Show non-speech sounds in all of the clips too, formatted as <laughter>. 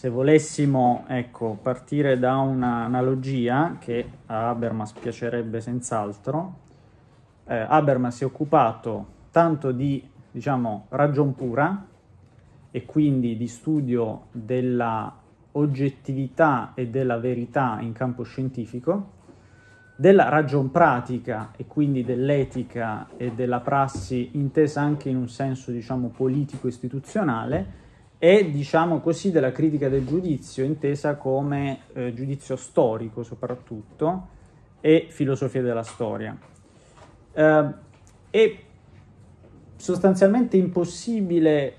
se volessimo ecco, partire da un'analogia che a Habermas piacerebbe senz'altro, eh, Habermas si è occupato tanto di diciamo, ragion pura e quindi di studio della oggettività e della verità in campo scientifico, della ragion pratica e quindi dell'etica e della prassi intesa anche in un senso diciamo, politico-istituzionale, e diciamo così della critica del giudizio intesa come eh, giudizio storico soprattutto e filosofia della storia. Eh, è sostanzialmente impossibile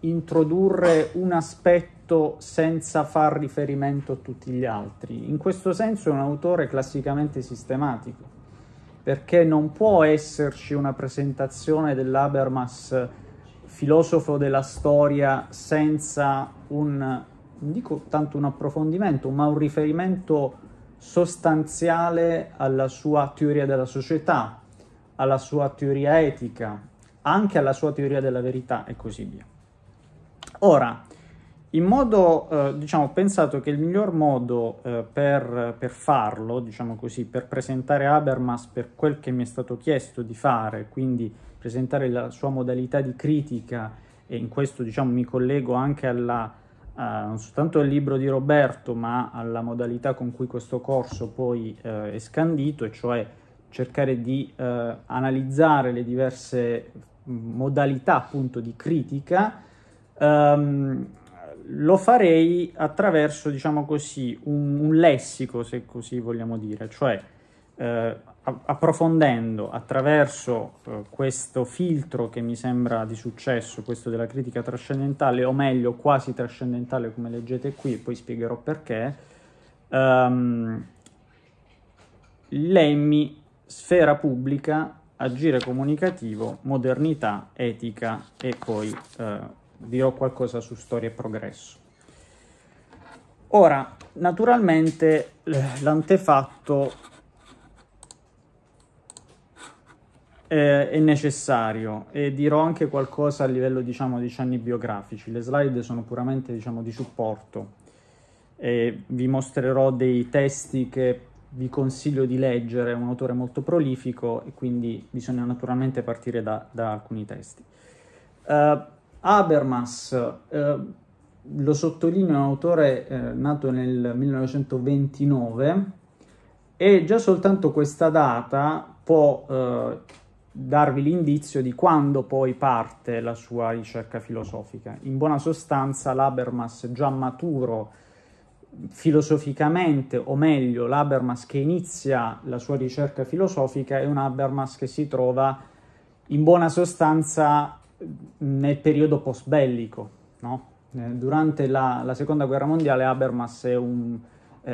introdurre un aspetto senza far riferimento a tutti gli altri. In questo senso è un autore classicamente sistematico, perché non può esserci una presentazione dell'Abermas filosofo della storia senza un, non dico tanto un approfondimento, ma un riferimento sostanziale alla sua teoria della società, alla sua teoria etica, anche alla sua teoria della verità e così via. Ora, in modo, eh, diciamo, ho pensato che il miglior modo eh, per, per, farlo, diciamo così, per presentare Habermas per quel che mi è stato chiesto di fare, quindi presentare la sua modalità di critica e in questo diciamo, mi collego anche alla, Uh, non soltanto al libro di Roberto, ma alla modalità con cui questo corso poi uh, è scandito, e cioè cercare di uh, analizzare le diverse mm, modalità appunto di critica, um, lo farei attraverso, diciamo così, un, un, lessico, se così vogliamo dire, cioè approfondendo attraverso eh, questo filtro che mi sembra di successo, questo della critica trascendentale, o meglio quasi trascendentale come leggete qui, e poi spiegherò perché, um, ehm, lemmi, sfera pubblica, agire comunicativo, modernità, etica e poi eh, dirò qualcosa su storia e progresso. Ora, naturalmente l'antefatto eh, è necessario e dirò anche qualcosa a livello diciamo di cenni biografici. Le slide sono puramente diciamo di supporto e vi mostrerò dei testi che vi consiglio di leggere, è un autore molto prolifico e quindi bisogna naturalmente partire da, da alcuni testi. Uh, Habermas, uh, lo sottolineo, è un autore eh, nato nel 1929 e già soltanto questa data può eh, darvi l'indizio di quando poi parte la sua ricerca filosofica. In buona sostanza Labermas già maturo filosoficamente, o meglio l'Habermas che inizia la sua ricerca filosofica è un Habermas che si trova in buona sostanza nel periodo post bellico. No? Eh, durante la, la, seconda guerra mondiale Habermas è un, eh,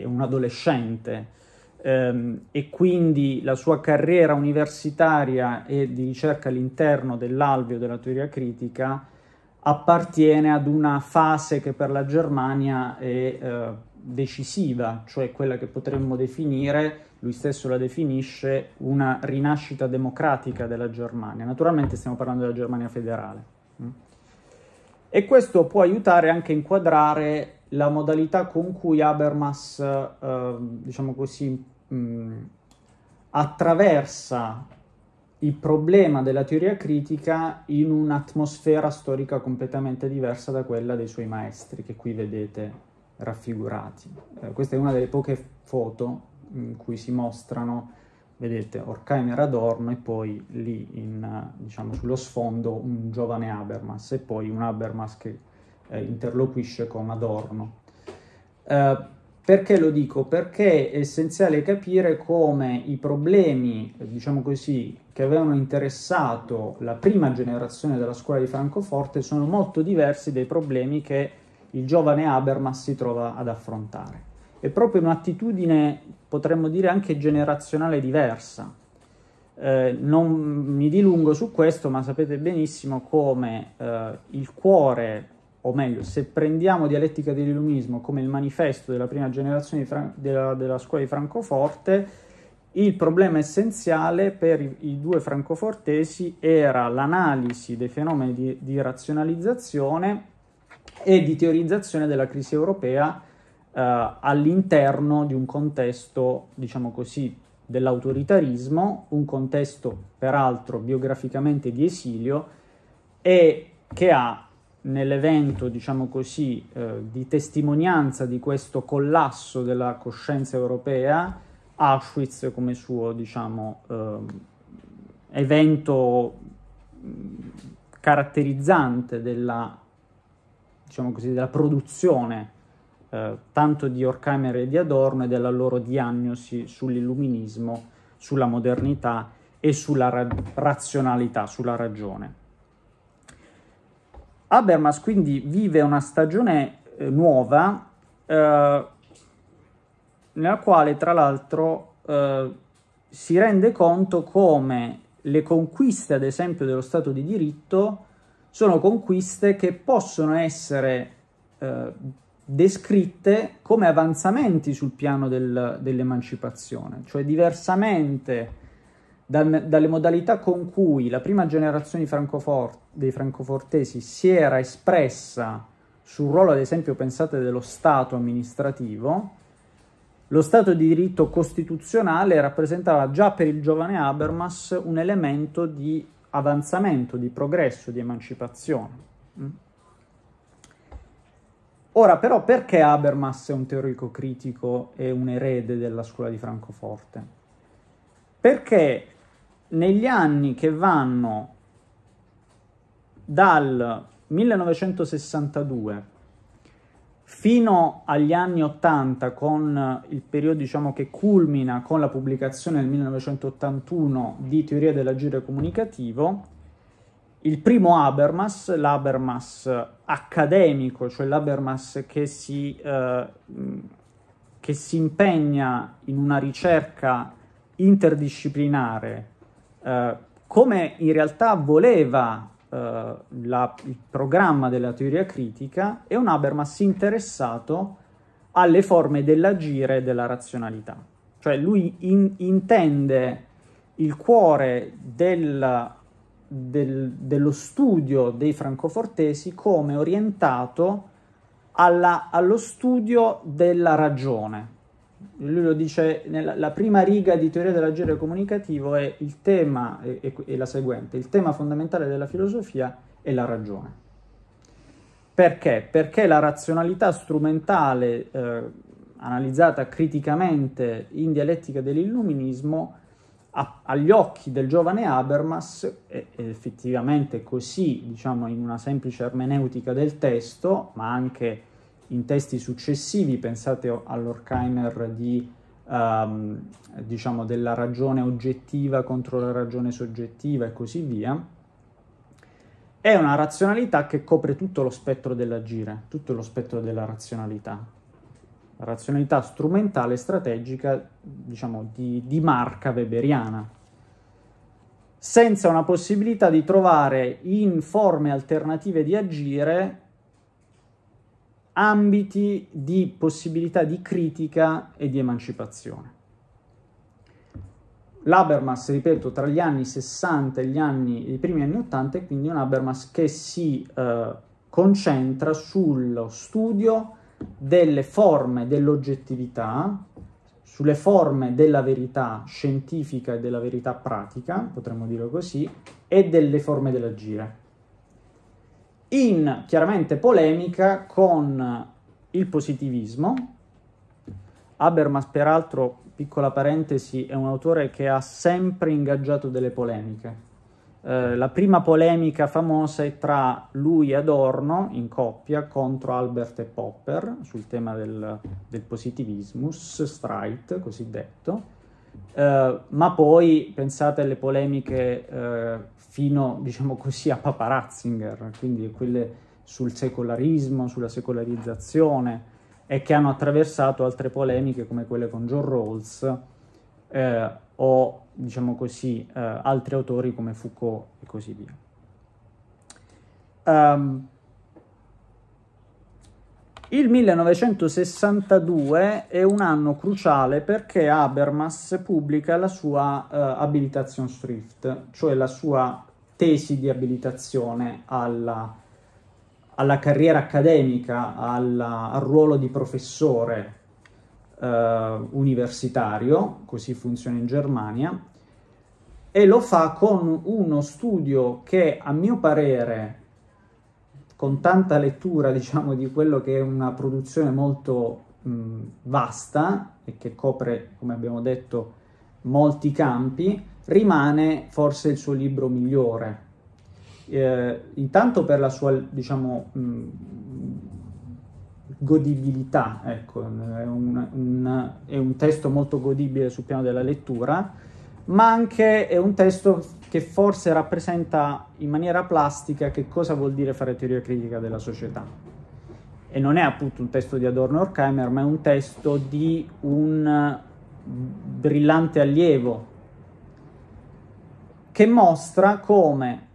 è un adolescente, ehm, e quindi la sua carriera universitaria e di ricerca all'interno dell'alveo della teoria critica appartiene ad una fase che per la Germania è eh, decisiva, cioè quella che potremmo definire, lui stesso la definisce, una rinascita democratica della Germania. Naturalmente stiamo parlando della Germania federale. Mm. E questo può aiutare anche a inquadrare la modalità con cui Habermas, eh, diciamo così, mh, mm, attraversa il problema della teoria critica in un'atmosfera storica completamente diversa da quella dei suoi maestri che qui vedete raffigurati. Eh, questa è una delle poche foto in cui si mostrano, vedete, Horkheimer Adorno e poi lì in, diciamo, sullo sfondo un giovane Habermas e poi un Habermas che eh, interloquisce con Adorno. Eh, perché lo dico? Perché è essenziale capire come i problemi, diciamo così, che avevano interessato la prima generazione della scuola di Francoforte sono molto diversi dai problemi che il giovane Habermas si trova ad affrontare. È proprio un'attitudine, potremmo dire, anche generazionale diversa. Eh, non mi dilungo su questo, ma sapete benissimo come eh, il cuore o meglio, se prendiamo dialettica dell'illuminismo come il manifesto della prima generazione Fran- della, della, scuola di Francoforte, il problema essenziale per i, i due francofortesi era l'analisi dei fenomeni di, di razionalizzazione e di teorizzazione della crisi europea eh, all'interno di un contesto, diciamo così, dell'autoritarismo, un contesto peraltro biograficamente di esilio e che ha nell'evento, diciamo così, eh, di testimonianza di questo collasso della coscienza europea, Auschwitz come suo, diciamo, eh, evento mm, caratterizzante della, diciamo così, della produzione eh, tanto di Horkheimer e di Adorno e della loro diagnosi sull'illuminismo, sulla modernità e sulla ra- razionalità, sulla ragione. Habermas quindi vive una stagione eh, nuova eh, nella quale tra l'altro eh, si rende conto come le conquiste ad esempio dello Stato di diritto sono conquiste che possono essere eh, descritte come avanzamenti sul piano del, dell'emancipazione, cioè diversamente dal, dalle modalità con cui la prima generazione Francofort, dei francofortesi si era espressa sul ruolo, ad esempio, pensate dello Stato amministrativo, lo Stato di diritto costituzionale rappresentava già per il giovane Habermas un elemento di avanzamento, di progresso, di emancipazione. Mm? Ora però perché Habermas è un teorico critico e un erede della scuola di Francoforte? Perché negli anni che vanno dal 1962 fino agli anni 80 con il periodo diciamo, che culmina con la pubblicazione nel 1981 di Teoria dell'agire comunicativo, il primo Habermas, l'Habermas accademico, cioè l'Habermas che si, eh, che si impegna in una ricerca interdisciplinare eh, come in realtà voleva eh, la, il programma della teoria critica, è un Habermas interessato alle forme dell'agire e della razionalità. Cioè lui in, intende il cuore del, del, dello studio dei francofortesi come orientato alla, allo studio della ragione, lui lo dice nella la prima riga di teoria dell'agire comunicativo è il tema, è, è, è, la seguente, il tema fondamentale della filosofia è la ragione. Perché? Perché la razionalità strumentale eh, analizzata criticamente in dialettica dell'illuminismo a, agli occhi del giovane Habermas, è, è effettivamente così, diciamo in una semplice ermeneutica del testo, ma anche in testi successivi, pensate all'Orkheimer di, um, diciamo, della ragione oggettiva contro la ragione soggettiva e così via, è una razionalità che copre tutto lo spettro dell'agire, tutto lo spettro della razionalità. La razionalità strumentale, e strategica, diciamo, di, di marca weberiana, senza una possibilità di trovare in forme alternative di agire ambiti di possibilità di critica e di emancipazione. L'Habermas, ripeto, tra gli anni 60 e gli anni, i primi anni 80 è quindi un Habermas che si eh, concentra sullo studio delle forme dell'oggettività, sulle forme della verità scientifica e della verità pratica, potremmo dire così, e delle forme dell'agire in chiaramente polemica con il positivismo. Habermas, peraltro, piccola parentesi, è un autore che ha sempre ingaggiato delle polemiche. Eh, la prima polemica famosa è tra lui e Adorno in coppia contro Albert e Popper sul tema del, del positivismus, streit cosiddetto, eh, ma poi pensate alle polemiche uh, fino, <laughs> diciamo così, a Papa Ratzinger, quindi quelle sul secolarismo, sulla secolarizzazione, e che hanno attraversato altre polemiche come quelle con John Rawls uh, o, diciamo così, altri autori come Foucault e così via. Um, il 1962 è un anno cruciale perché Habermas pubblica la sua uh, abilitation strict, cioè la sua tesi di abilitazione alla, alla carriera accademica, alla, al ruolo di professore uh, universitario, così funziona in Germania, e lo fa con uno studio che a mio parere con tanta lettura, <laughs> diciamo, di quello che è una produzione molto mh, vasta e che copre, come abbiamo detto, molti campi, rimane forse il suo libro migliore. Eh, intanto per la sua, diciamo, mh, godibilità, ecco, è un, un, è un testo molto godibile sul piano della lettura, ma anche è un testo che forse rappresenta in maniera plastica che cosa vuol dire fare teoria critica della società. E non è appunto un testo di Adorno Horkheimer, ma è un testo di un brillante allievo che mostra come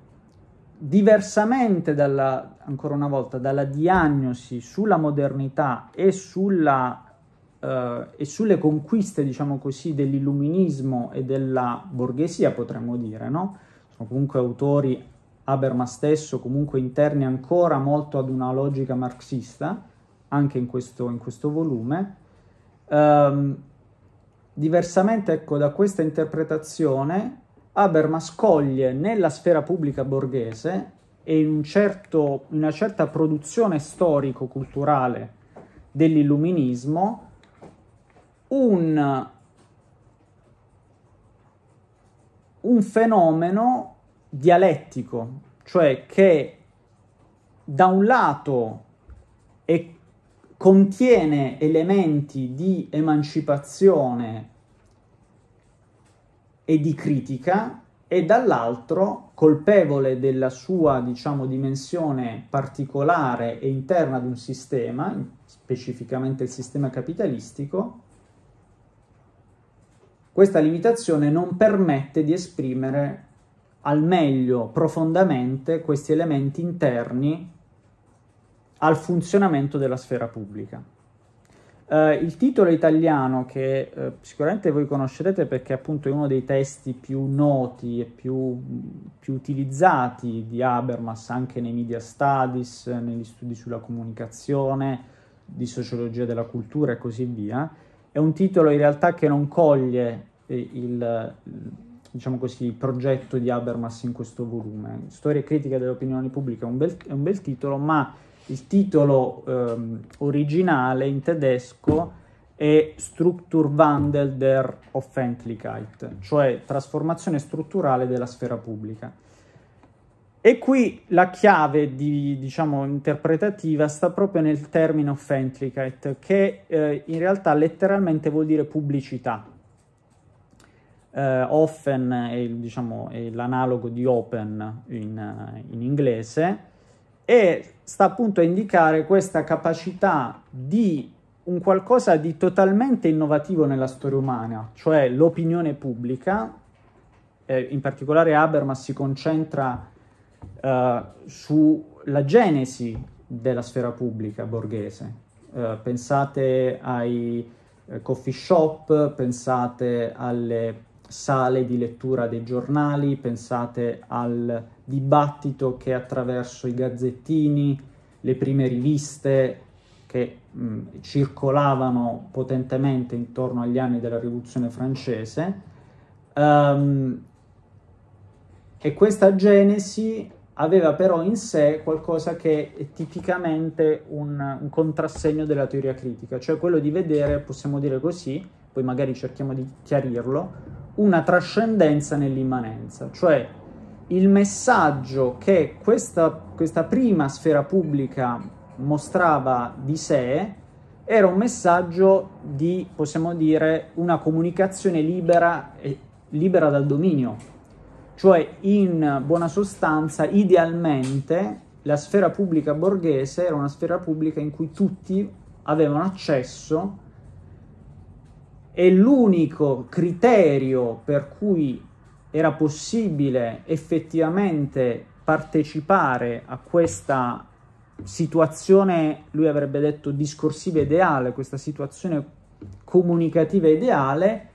diversamente dalla, ancora una volta, dalla diagnosi sulla modernità e sulla eh, e sulle conquiste, diciamo così, dell'illuminismo e della borghesia, potremmo dire, no? Sono comunque autori, Habermas stesso, comunque interni ancora molto ad una logica marxista, anche in questo, in questo volume. Um, diversamente, ecco, da questa interpretazione, Habermas coglie nella sfera pubblica borghese e in, un certo, in una certa produzione storico-culturale dell'illuminismo un, un fenomeno dialettico, cioè che da un lato è, contiene elementi di emancipazione e di critica e dall'altro, colpevole della sua diciamo, dimensione particolare e interna ad un sistema, specificamente il sistema capitalistico, questa limitazione non permette di esprimere al meglio, profondamente, questi elementi interni al funzionamento della sfera pubblica. Uh, il titolo italiano, che uh, sicuramente voi conoscerete perché appunto è uno dei testi più noti e più, più utilizzati di Habermas anche nei media studies, negli studi sulla comunicazione, di sociologia della cultura e così via, è un titolo in realtà che non coglie eh, il, diciamo così, il progetto di Habermas in questo volume. Storia e critica delle opinioni pubbliche è un bel, è un bel titolo, ma il titolo ehm, originale in tedesco è Strukturwandel der Offentlichkeit, cioè trasformazione strutturale della sfera pubblica. E qui la chiave di, diciamo, interpretativa sta proprio nel termine offentlicate, che eh, in realtà letteralmente vuol dire pubblicità. Eh, offen è, diciamo, è, l'analogo di open in, in inglese e sta appunto a indicare questa capacità di un qualcosa di totalmente innovativo nella storia umana, cioè l'opinione pubblica, eh, in particolare Habermas si concentra eh, sulla genesi della sfera pubblica borghese. Eh, pensate ai eh, coffee shop, pensate alle sale di lettura dei giornali, pensate al dibattito che attraverso i gazzettini, le prime riviste che mh, circolavano potentemente intorno agli anni della rivoluzione francese. Um, e questa genesi aveva però in sé qualcosa che è tipicamente un, un, contrassegno della teoria critica, cioè quello di vedere, possiamo dire così, poi magari cerchiamo di chiarirlo, una trascendenza nell'immanenza, cioè il messaggio che questa, questa prima sfera pubblica mostrava di sé era un messaggio di, possiamo dire, una comunicazione libera, libera dal dominio, cioè, in buona sostanza, idealmente la sfera pubblica borghese era una sfera pubblica in cui tutti avevano accesso e l'unico criterio per cui era possibile effettivamente partecipare a questa situazione, lui avrebbe detto discorsiva ideale, questa situazione comunicativa ideale,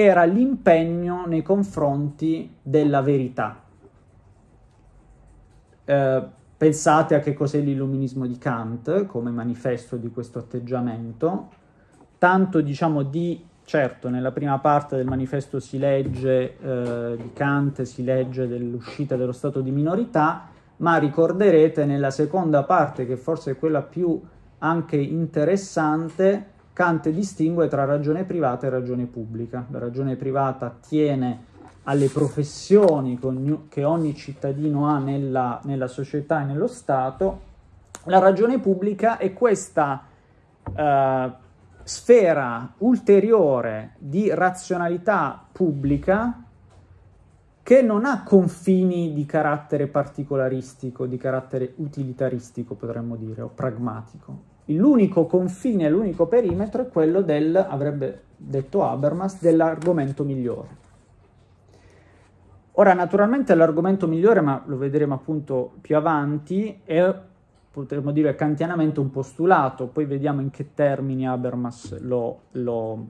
era l'impegno nei confronti della verità. Eh, pensate a che cos'è l'illuminismo di Kant come manifesto di questo atteggiamento, tanto diciamo di Certo, nella prima parte del manifesto si legge eh, di Kant, si legge dell'uscita dello stato di minorità, ma ricorderete nella seconda parte, che forse è quella più anche interessante, Kant distingue tra ragione privata e ragione pubblica. La ragione privata tiene alle professioni che ogni cittadino ha nella, nella società e nello Stato, la ragione pubblica è questa eh, sfera ulteriore di razionalità pubblica che non ha confini di carattere particolaristico, di carattere utilitaristico potremmo dire, o pragmatico L'unico confine, l'unico perimetro è quello del, avrebbe detto Habermas, dell'argomento migliore. Ora, naturalmente l'argomento migliore, ma lo vedremo appunto più avanti, è, potremmo dire, kantianamente un postulato, poi vediamo in che termini Habermas lo, lo,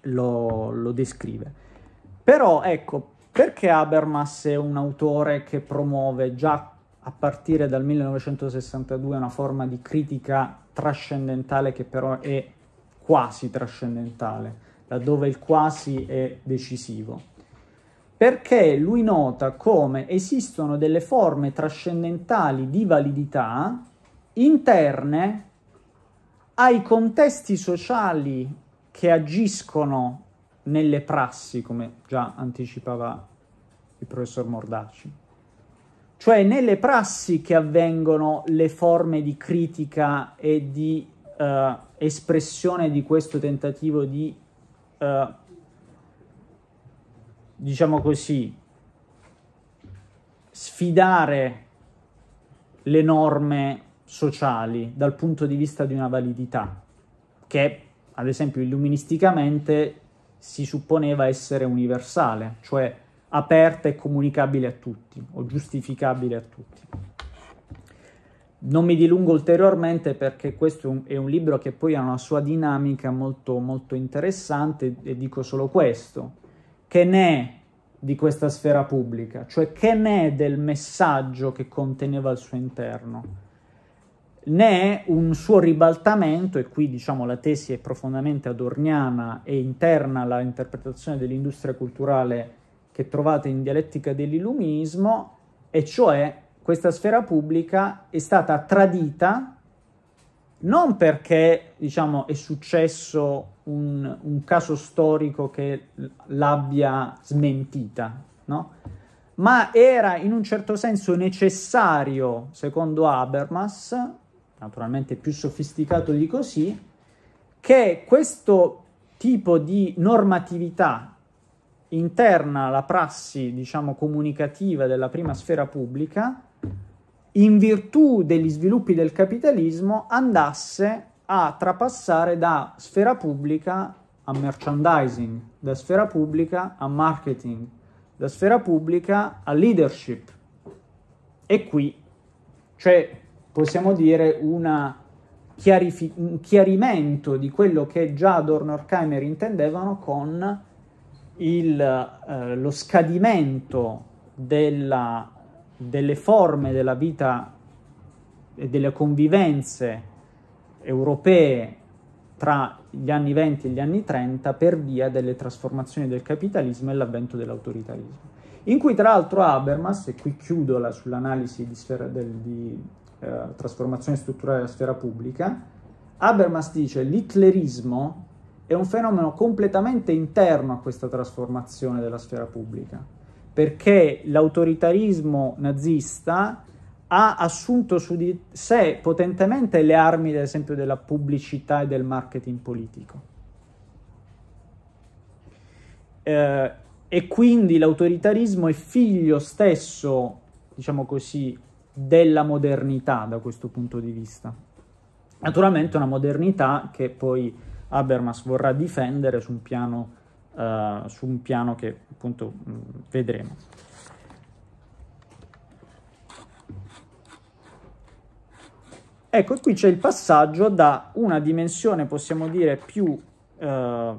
lo, lo descrive. Però, ecco, perché Habermas è un autore che promuove già a partire dal 1962 una forma di critica trascendentale che però è quasi trascendentale, laddove il quasi è decisivo. Perché lui nota come esistono delle forme trascendentali di validità interne ai contesti sociali che agiscono nelle prassi, come già anticipava il professor Mordaci. Cioè nelle prassi che avvengono le forme di critica e di uh, espressione di questo tentativo di, uh, diciamo così, sfidare le norme sociali dal punto di vista di una validità, che ad esempio illuministicamente si supponeva essere universale, cioè aperta e comunicabile a tutti o giustificabile a tutti. Non mi dilungo ulteriormente perché questo è un, libro che poi ha una sua dinamica molto, molto interessante e dico solo questo. Che ne è di questa sfera pubblica? Cioè che ne è del messaggio che conteneva al suo interno? né un suo ribaltamento, e qui diciamo la tesi è profondamente adorniana e interna alla interpretazione dell'industria culturale che trovate in dialettica dell'illuminismo, e cioè questa sfera pubblica è stata tradita non perché diciamo, è successo un, un caso storico che l'abbia smentita, no? ma era in un certo senso necessario, secondo Habermas, naturalmente più sofisticato di così, che questo tipo di normatività interna alla prassi, diciamo, comunicativa della prima sfera pubblica, in virtù degli sviluppi del capitalismo, andasse a trapassare da sfera pubblica a merchandising, da sfera pubblica a marketing, da sfera pubblica a leadership. E qui c'è, cioè, possiamo dire, una chiarifi- un chiarimento di quello che già Adorno e Horkheimer intendevano con il, eh, lo scadimento della, delle forme della vita e delle convivenze europee tra gli anni 20 e gli anni 30 per via delle trasformazioni del capitalismo e l'avvento dell'autoritarismo. In cui tra l'altro Habermas, e qui chiudo la, sull'analisi di, sfera, del, di eh, trasformazione strutturale della sfera pubblica, Habermas dice l'hitlerismo è un fenomeno completamente interno a questa trasformazione della sfera pubblica, perché l'autoritarismo nazista ha assunto su di sé potentemente le armi, ad esempio, della pubblicità e del marketing politico. Eh, e quindi l'autoritarismo è figlio stesso, diciamo così, della modernità da questo punto di vista. Naturalmente una modernità che poi Habermas vorrà difendere su un piano, uh, su un piano che appunto mh, vedremo. Ecco, qui c'è il passaggio da una dimensione, possiamo dire, più eh,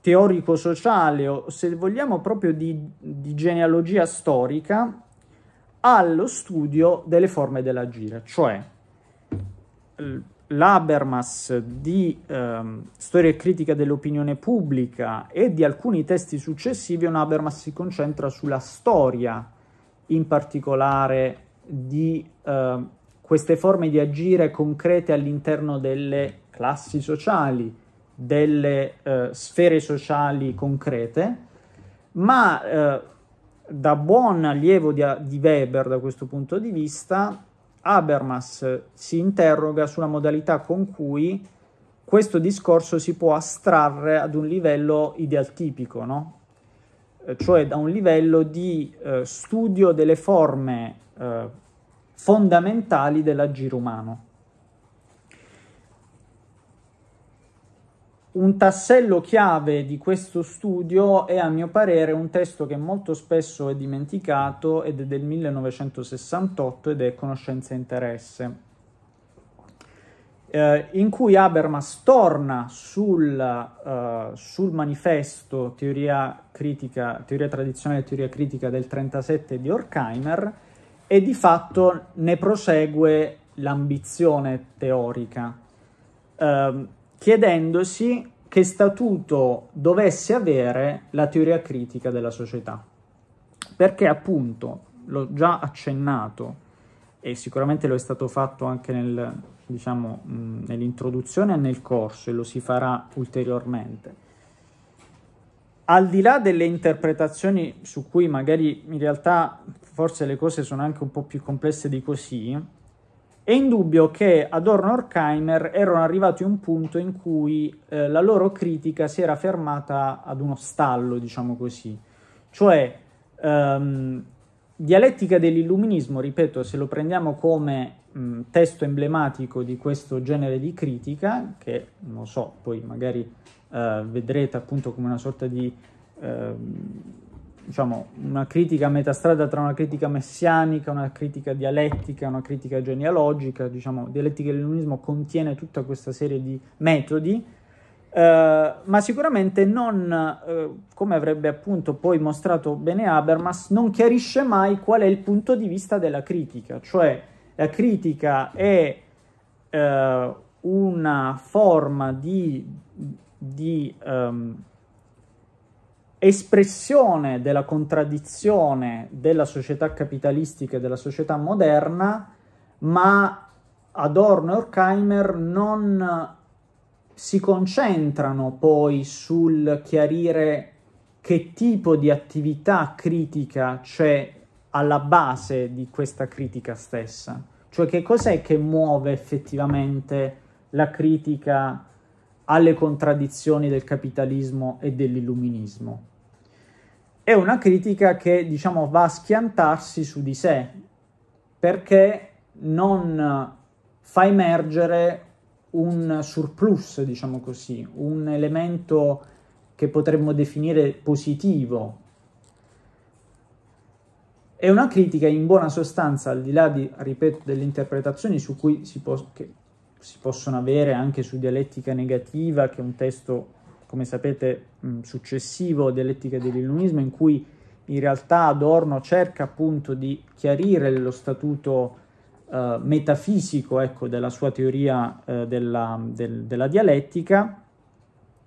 teorico-sociale o, se vogliamo, proprio di, di, genealogia storica allo studio delle forme dell'agire, cioè l'Habermas di ehm, Storia e critica dell'opinione pubblica e di alcuni testi successivi, un Habermas si concentra sulla storia, in particolare di eh, queste forme di agire concrete all'interno delle classi sociali, delle eh, sfere sociali concrete, ma eh, da buon allievo di, di Weber da questo punto di vista, Habermas si interroga sulla modalità con cui questo discorso si può astrarre ad un livello idealtipico, no? Eh, cioè da un livello di eh, studio delle forme eh, fondamentali dell'agire umano. Un tassello chiave di questo studio è a mio parere un testo che molto spesso è dimenticato ed è del 1968 ed è Conoscenza e Interesse, eh, in cui Habermas torna sul, uh, sul manifesto teoria, critica, teoria tradizionale e teoria critica del 37 di Horkheimer e di fatto ne prosegue l'ambizione teorica. Uh, chiedendosi che statuto dovesse avere la teoria critica della società. Perché appunto, l'ho già accennato, e sicuramente lo è stato fatto anche nel, diciamo, nell'introduzione e nel corso, e lo si farà ulteriormente. Al di là delle interpretazioni su cui magari in realtà forse le cose sono anche un po' più complesse di così, è indubbio che Adorno e Horkheimer erano arrivati a un punto in cui eh, la loro critica si era fermata ad uno stallo, diciamo così. Cioè, ehm, dialettica dell'illuminismo, ripeto, se lo prendiamo come mh, testo emblematico di questo genere di critica, che non so, poi magari eh, vedrete appunto come una sorta di eh, diciamo, una critica a metà strada tra una critica messianica, una critica dialettica, una critica genealogica, diciamo, dialettica dell'illuminismo contiene tutta questa serie di metodi, eh, ma sicuramente non, eh, come avrebbe appunto poi mostrato bene Habermas, non chiarisce mai qual è il punto di vista della critica, cioè la critica è eh, una forma di, di um, espressione della contraddizione della società capitalistica e della società moderna, ma Adorno e Horkheimer non si concentrano poi sul chiarire che tipo di attività critica c'è alla base di questa critica stessa, cioè che cos'è che muove effettivamente la critica alle contraddizioni del capitalismo e dell'illuminismo è una critica che diciamo va a schiantarsi su di sé perché non fa emergere un surplus, diciamo così, un elemento che potremmo definire positivo. È una critica in buona sostanza, al di là di, ripeto, delle interpretazioni si, può, che si possono avere anche su dialettica negativa, che un testo come sapete, successivo dell'etica dell'illuminismo, in cui in realtà Adorno cerca appunto di chiarire lo statuto eh, metafisico ecco, della sua teoria eh, della, del, della dialettica,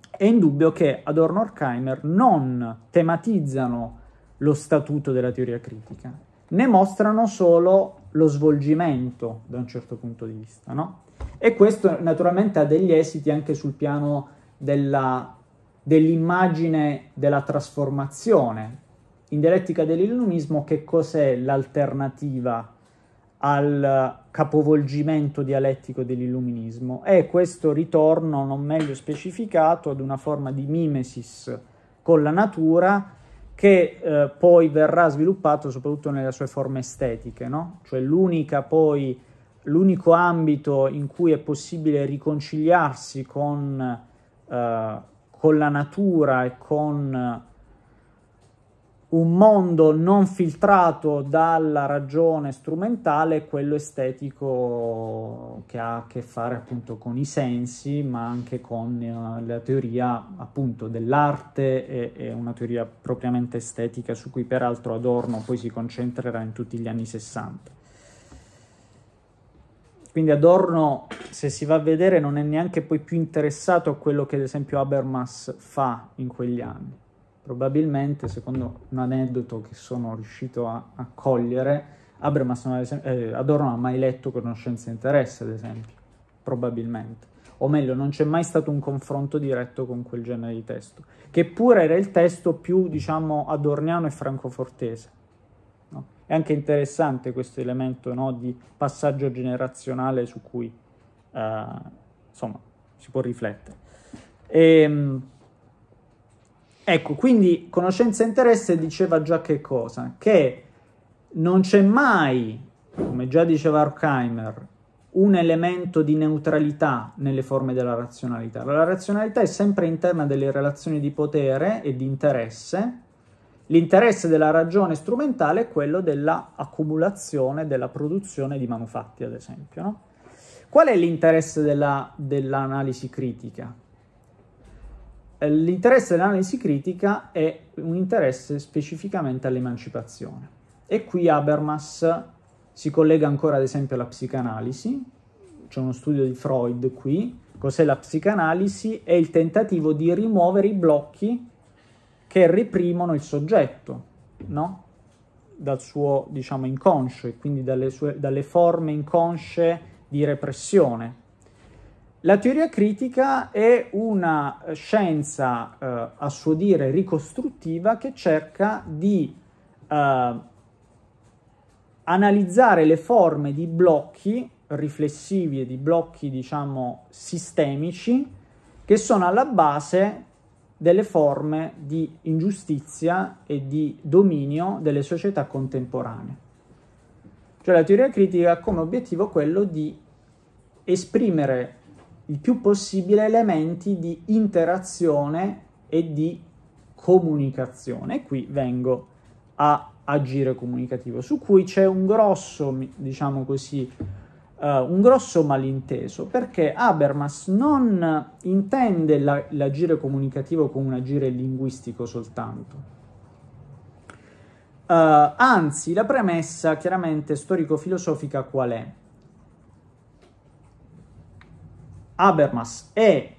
è indubbio che Adorno e Horkheimer non tematizzano lo statuto della teoria critica, ne mostrano solo lo svolgimento da un certo punto di vista, no? E questo naturalmente ha degli esiti anche sul piano della dell'immagine della trasformazione. In dialettica dell'illuminismo che cos'è l'alternativa al capovolgimento dialettico dell'illuminismo? È questo ritorno non meglio specificato ad una forma di mimesis con la natura che eh, poi verrà sviluppato soprattutto nelle sue forme estetiche, no? Cioè l'unica poi l'unico ambito in cui è possibile riconciliarsi con eh, con la natura e con eh, un mondo non filtrato dalla ragione strumentale, quello estetico che ha a che fare appunto con i sensi, ma anche con eh, la teoria appunto dell'arte e, e una teoria propriamente estetica su cui peraltro Adorno poi si concentrerà in tutti gli anni 60. Quindi Adorno, se si va a vedere, non è neanche poi più interessato a quello che ad esempio Habermas fa in quegli anni. Probabilmente, secondo un aneddoto che sono riuscito a, a cogliere, Habermas non eh, Adorno non ha mai letto Conoscenza e Interesse, ad esempio, probabilmente. O meglio, non c'è mai stato un confronto diretto con quel genere di testo, che pure era il testo più, diciamo, adorniano e francofortese. È anche interessante questo elemento no, di passaggio generazionale su cui eh, insomma, si può riflettere. E, ehm, ecco, quindi conoscenza e interesse diceva già che cosa? Che non c'è mai, come già diceva Horkheimer, un elemento di neutralità nelle forme della razionalità. La razionalità è sempre interna delle relazioni di potere e di interesse L'interesse della ragione strumentale è quello dell'accumulazione, della produzione di manufatti, ad esempio. No? Qual è l'interesse della, dell'analisi critica? Eh, l'interesse dell'analisi critica è un interesse specificamente all'emancipazione. E qui Habermas si collega ancora ad esempio alla psicanalisi, c'è uno studio di Freud qui, cos'è la psicanalisi? È il tentativo di rimuovere i blocchi che reprimono il soggetto, no? Dal suo, diciamo, inconscio e quindi dalle, sue, dalle forme inconsce di repressione. La teoria critica è una scienza, eh, a suo dire, ricostruttiva che cerca di eh, analizzare le forme di blocchi riflessivi e di blocchi, diciamo, sistemici che sono alla base delle forme di ingiustizia e di dominio delle società contemporanee. Cioè la teoria critica ha come obiettivo quello di esprimere il più possibile elementi di interazione e di comunicazione. E Qui vengo a agire comunicativo, su cui c'è un grosso, diciamo così, Uh, un grosso malinteso perché Habermas non intende la, l'agire comunicativo come un agire linguistico soltanto. Uh, anzi, la premessa chiaramente storico-filosofica qual è? Habermas è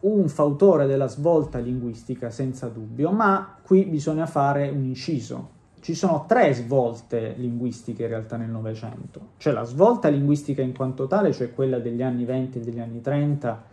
un fautore della svolta linguistica senza dubbio, ma qui bisogna fare un inciso ci sono tre svolte linguistiche in realtà nel Novecento. C'è cioè, la svolta linguistica in quanto tale, cioè quella degli anni 20 e degli anni 30,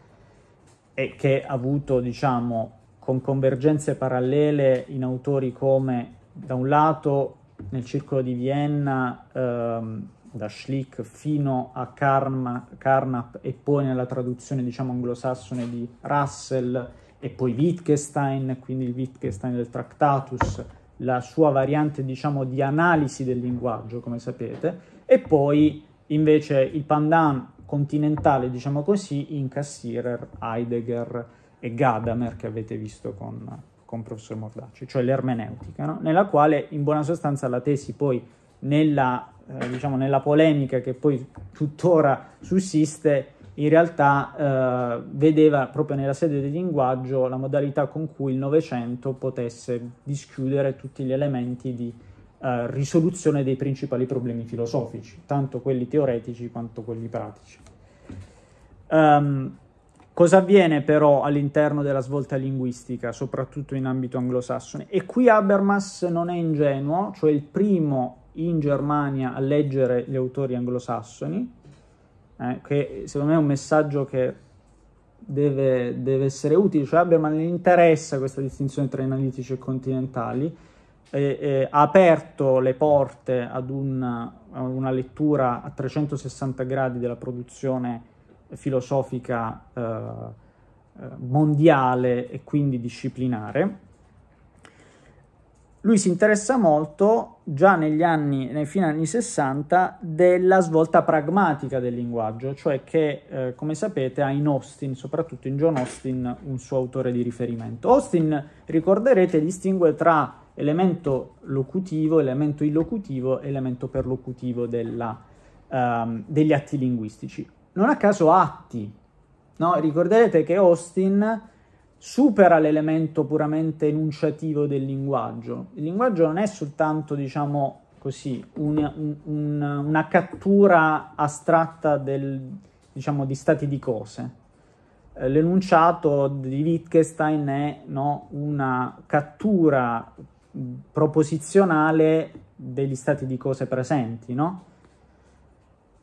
e che ha avuto, diciamo, con convergenze parallele in autori come, da un lato, nel circolo di Vienna, ehm, da Schlick fino a Karma, Carnap e poi nella traduzione, diciamo, anglosassone di Russell e poi Wittgenstein, quindi il Wittgenstein del Tractatus, la sua variante diciamo di analisi del linguaggio, come sapete, e poi invece il pandan continentale, diciamo così, in Cassirer, Heidegger e Gadamer che avete visto con, con professor Mordaci, cioè l'ermeneutica, no? nella quale in buona sostanza la tesi poi nella, eh, diciamo, nella polemica che poi tuttora sussiste in realtà eh, vedeva proprio nella sede del linguaggio la modalità con cui il Novecento potesse dischiudere tutti gli elementi di eh, risoluzione dei principali problemi filosofici, tanto quelli teoretici quanto quelli pratici. Um, cosa avviene però all'interno della svolta linguistica, soprattutto in ambito anglosassone? E qui Habermas non è ingenuo, cioè il primo in Germania a leggere gli autori anglosassoni, eh, che secondo me è un messaggio che deve, deve essere utile, cioè Habermas interessa questa distinzione tra analitici e continentali, e, e ha aperto le porte ad una, una, lettura a 360 gradi della produzione filosofica eh, eh mondiale e quindi disciplinare lui si interessa molto già negli anni, nei fine anni 60, della svolta pragmatica del linguaggio, cioè che, eh, come sapete, ha in Austin, soprattutto in John Austin, un suo autore di riferimento. Austin, ricorderete, distingue tra elemento locutivo, elemento illocutivo e elemento perlocutivo della, ehm, degli atti linguistici. Non a caso atti, no? Ricorderete che Austin supera l'elemento puramente enunciativo del linguaggio. Il linguaggio non è soltanto, diciamo così, una, un, una, cattura astratta del, diciamo, di stati di cose. Eh, l'enunciato di Wittgenstein è no, una cattura proposizionale degli stati di cose presenti, no?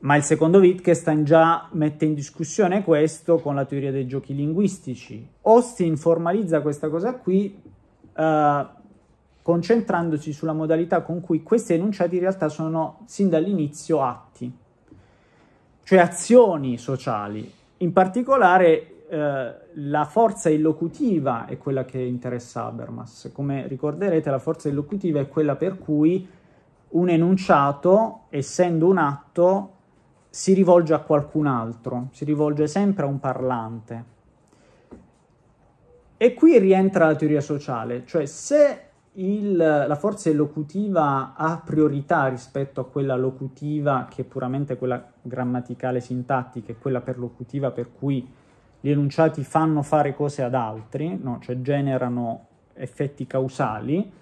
Ma il secondo Wittgenstein già mette in discussione questo con la teoria dei giochi linguistici. Austin formalizza questa cosa qui eh, concentrandosi sulla modalità con cui questi enunciati in realtà sono sin dall'inizio atti, cioè azioni sociali. In particolare eh, la forza illocutiva è quella che interessa Habermas. Come ricorderete la forza illocutiva è quella per cui un enunciato, essendo un atto, si rivolge a qualcun altro, si rivolge sempre a un parlante. E qui rientra la teoria sociale, cioè se il, la forza elocutiva ha priorità rispetto a quella locutiva che è puramente quella grammaticale sintattica e quella perlocutiva per cui gli enunciati fanno fare cose ad altri, no? cioè generano effetti causali,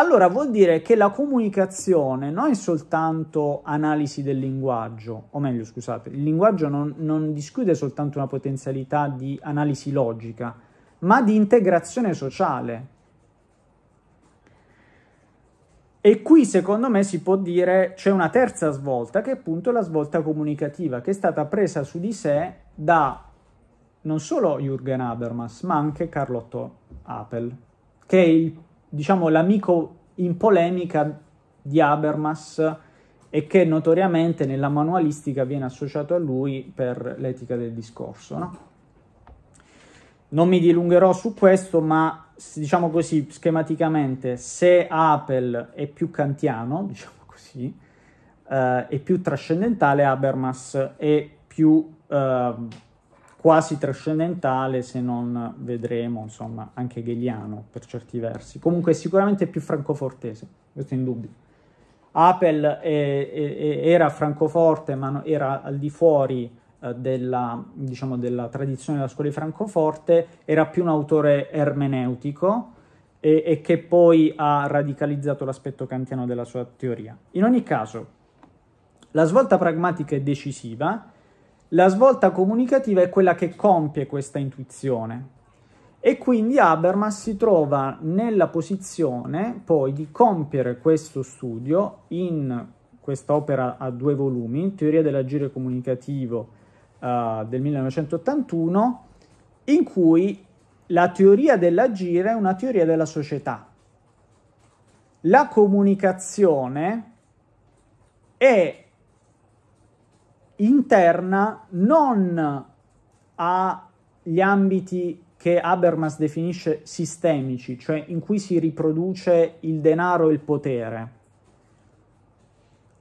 allora vuol dire che la comunicazione non è soltanto analisi del linguaggio, o meglio scusate, il linguaggio non, non discute soltanto una potenzialità di analisi logica, ma di integrazione sociale. E qui secondo me si può dire c'è una terza svolta che è appunto la svolta comunicativa che è stata presa su di sé da non solo Jürgen Habermas ma anche Carlotto Apel, che è il diciamo, l'amico in polemica di Habermas e che notoriamente nella manualistica viene associato a lui per l'etica del discorso. No? Non mi dilungherò su questo, ma diciamo così schematicamente, se Apple è più kantiano, <laughs> diciamo così, eh, è più trascendentale, Habermas è più... Eh, quasi trascendentale se non vedremo, insomma, anche Gheliano per certi versi. Comunque sicuramente più francofortese, questo è indubbio. Apple eh, è, eh, è, eh, era a Francoforte, ma era al di fuori eh, della, diciamo, della tradizione della scuola di Francoforte, era più un autore ermeneutico, e, e, che poi ha radicalizzato l'aspetto kantiano della sua teoria. In ogni caso, la svolta pragmatica è decisiva la svolta comunicativa è quella che compie questa intuizione e quindi Habermas si trova nella posizione poi di compiere questo studio in quest'opera a due volumi, Teoria dell'agire comunicativo uh, del 1981, in cui la teoria dell'agire è una teoria della società. La comunicazione è interna non agli ambiti che Habermas definisce sistemici, cioè in cui si riproduce il denaro e il potere,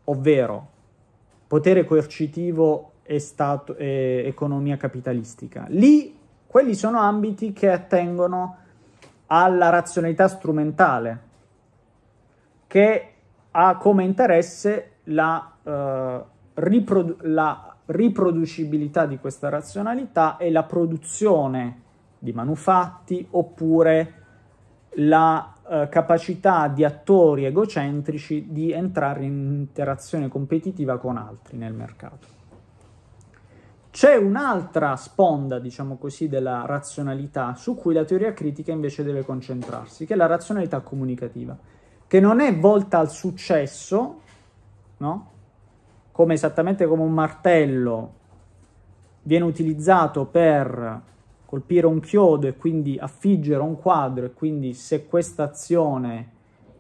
ovvero potere coercitivo e, stato, e economia capitalistica. Lì quelli sono ambiti che attengono alla razionalità strumentale, che ha come interesse la... Eh, riprodu- la riproducibilità di questa razionalità è la produzione di manufatti oppure la eh, capacità di attori egocentrici di entrare in interazione competitiva con altri nel mercato. C'è un'altra sponda, diciamo così, della razionalità su cui la teoria critica invece deve concentrarsi, che è la razionalità comunicativa, che non è volta al successo, no? come esattamente come un martello viene utilizzato per colpire un chiodo e quindi affiggere un quadro e quindi se questa azione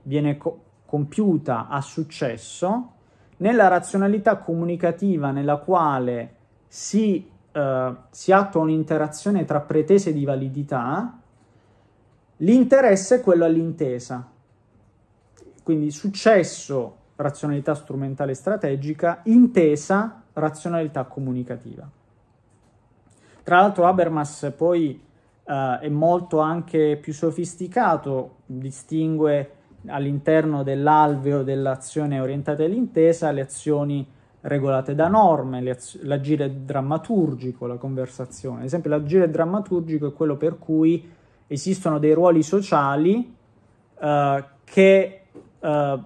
viene co- compiuta ha successo, nella razionalità comunicativa nella quale si, eh, si attua un'interazione tra pretese di validità, l'interesse è quello all'intesa. Quindi successo razionalità strumentale strategica, intesa razionalità comunicativa. Tra l'altro Habermas poi eh, è molto anche più sofisticato, distingue all'interno dell'alveo dell'azione orientata all'intesa le azioni regolate da norme, az- l'agire drammaturgico, la conversazione. Ad esempio l'agire drammaturgico è quello per cui esistono dei ruoli sociali eh, che eh,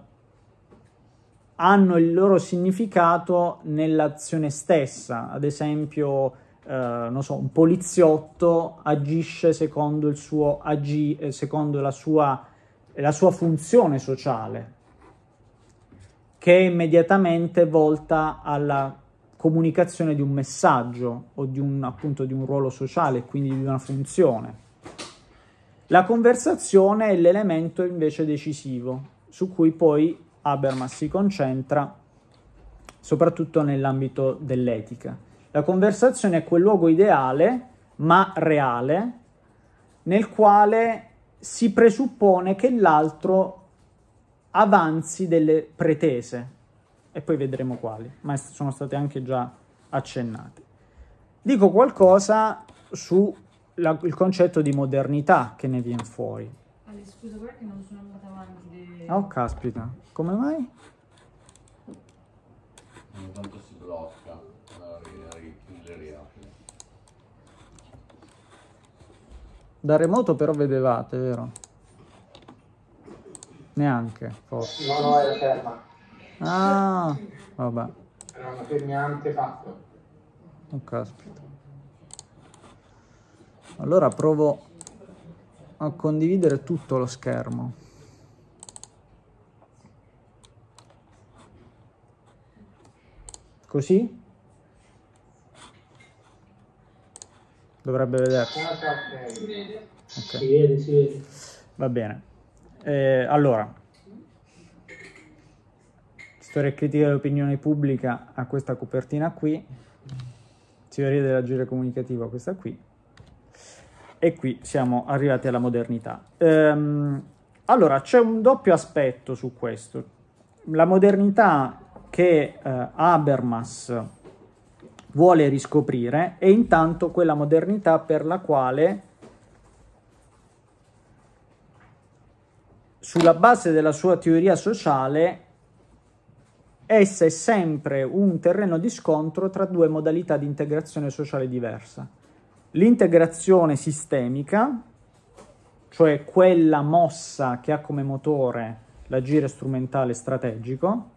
hanno il loro significato nell'azione stessa. Ad esempio, eh, non so, un poliziotto agisce secondo, il suo agi- eh, secondo la, sua, la sua funzione sociale, che è immediatamente volta alla comunicazione di un messaggio o di un, appunto, di un ruolo sociale, quindi di una funzione. La conversazione è l'elemento invece decisivo su cui poi Habermas si concentra soprattutto nell'ambito dell'etica. La conversazione è quel luogo ideale, ma reale, nel quale si presuppone che l'altro avanzi delle pretese, e poi vedremo quali, ma sono state anche già accennate. Dico qualcosa sul concetto di modernità che ne viene fuori. Ale, scusa, guarda che non sono andata avanti Oh, caspita. Come mai? Ogni tanto si blocca Da remoto però vedevate, vero? Neanche, forse. No, no, era ferma. Ah, vabbè. Era una fermiante fatto. Oh, caspita. Allora provo a condividere tutto lo schermo. Così? Dovrebbe vedersi. Okay. Si vede, si vede. Va bene. Eh, allora, storia critica dell'opinione pubblica a questa copertina qui, teoria dell'agire comunicativo a questa qui, e qui siamo arrivati alla modernità. Ehm, allora, c'è un doppio aspetto su questo. La modernità che eh, Habermas vuole riscoprire e intanto quella modernità per la quale sulla base della sua teoria sociale essa è sempre un terreno di scontro tra due modalità di integrazione sociale diversa. L'integrazione sistemica, cioè quella mossa che ha come motore l'agire strumentale strategico,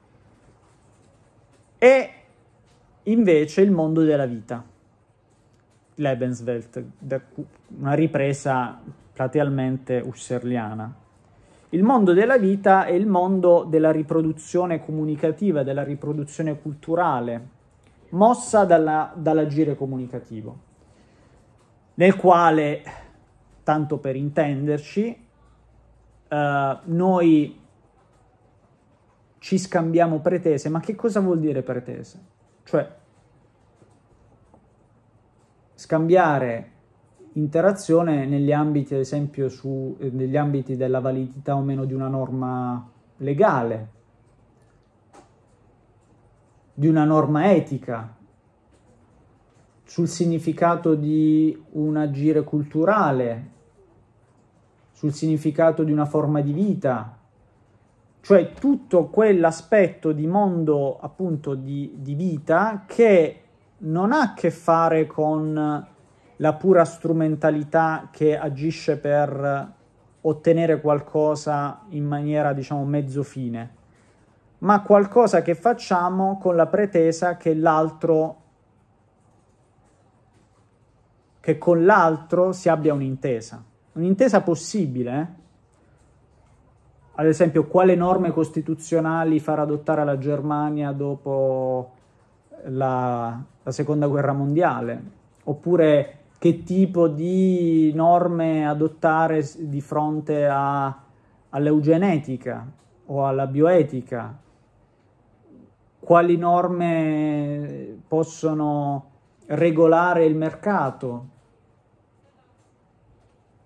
e invece il mondo della vita, Lebenswelt, una ripresa platealmente husserliana. Il mondo della vita è il mondo della riproduzione comunicativa, della riproduzione culturale, mossa dalla, dall'agire comunicativo, nel quale, tanto per intenderci, eh, noi ci scambiamo pretese, ma che cosa vuol dire pretese? Cioè, scambiare interazione negli ambiti, ad esempio, su, eh, negli ambiti della validità o meno di una norma legale, di una norma etica, sul significato di un agire culturale, sul significato di una forma di vita, cioè tutto quell'aspetto di mondo appunto di, di vita che non ha a che fare con la pura strumentalità che agisce per ottenere qualcosa in maniera diciamo mezzo fine, ma qualcosa che facciamo con la pretesa che l'altro che con l'altro si abbia un'intesa, un'intesa possibile, eh? ad esempio, quale norme costituzionali far adottare la Germania dopo la, la seconda guerra mondiale? Oppure che tipo di norme adottare di fronte a, all'eugenetica o alla bioetica? Quali norme possono regolare il mercato?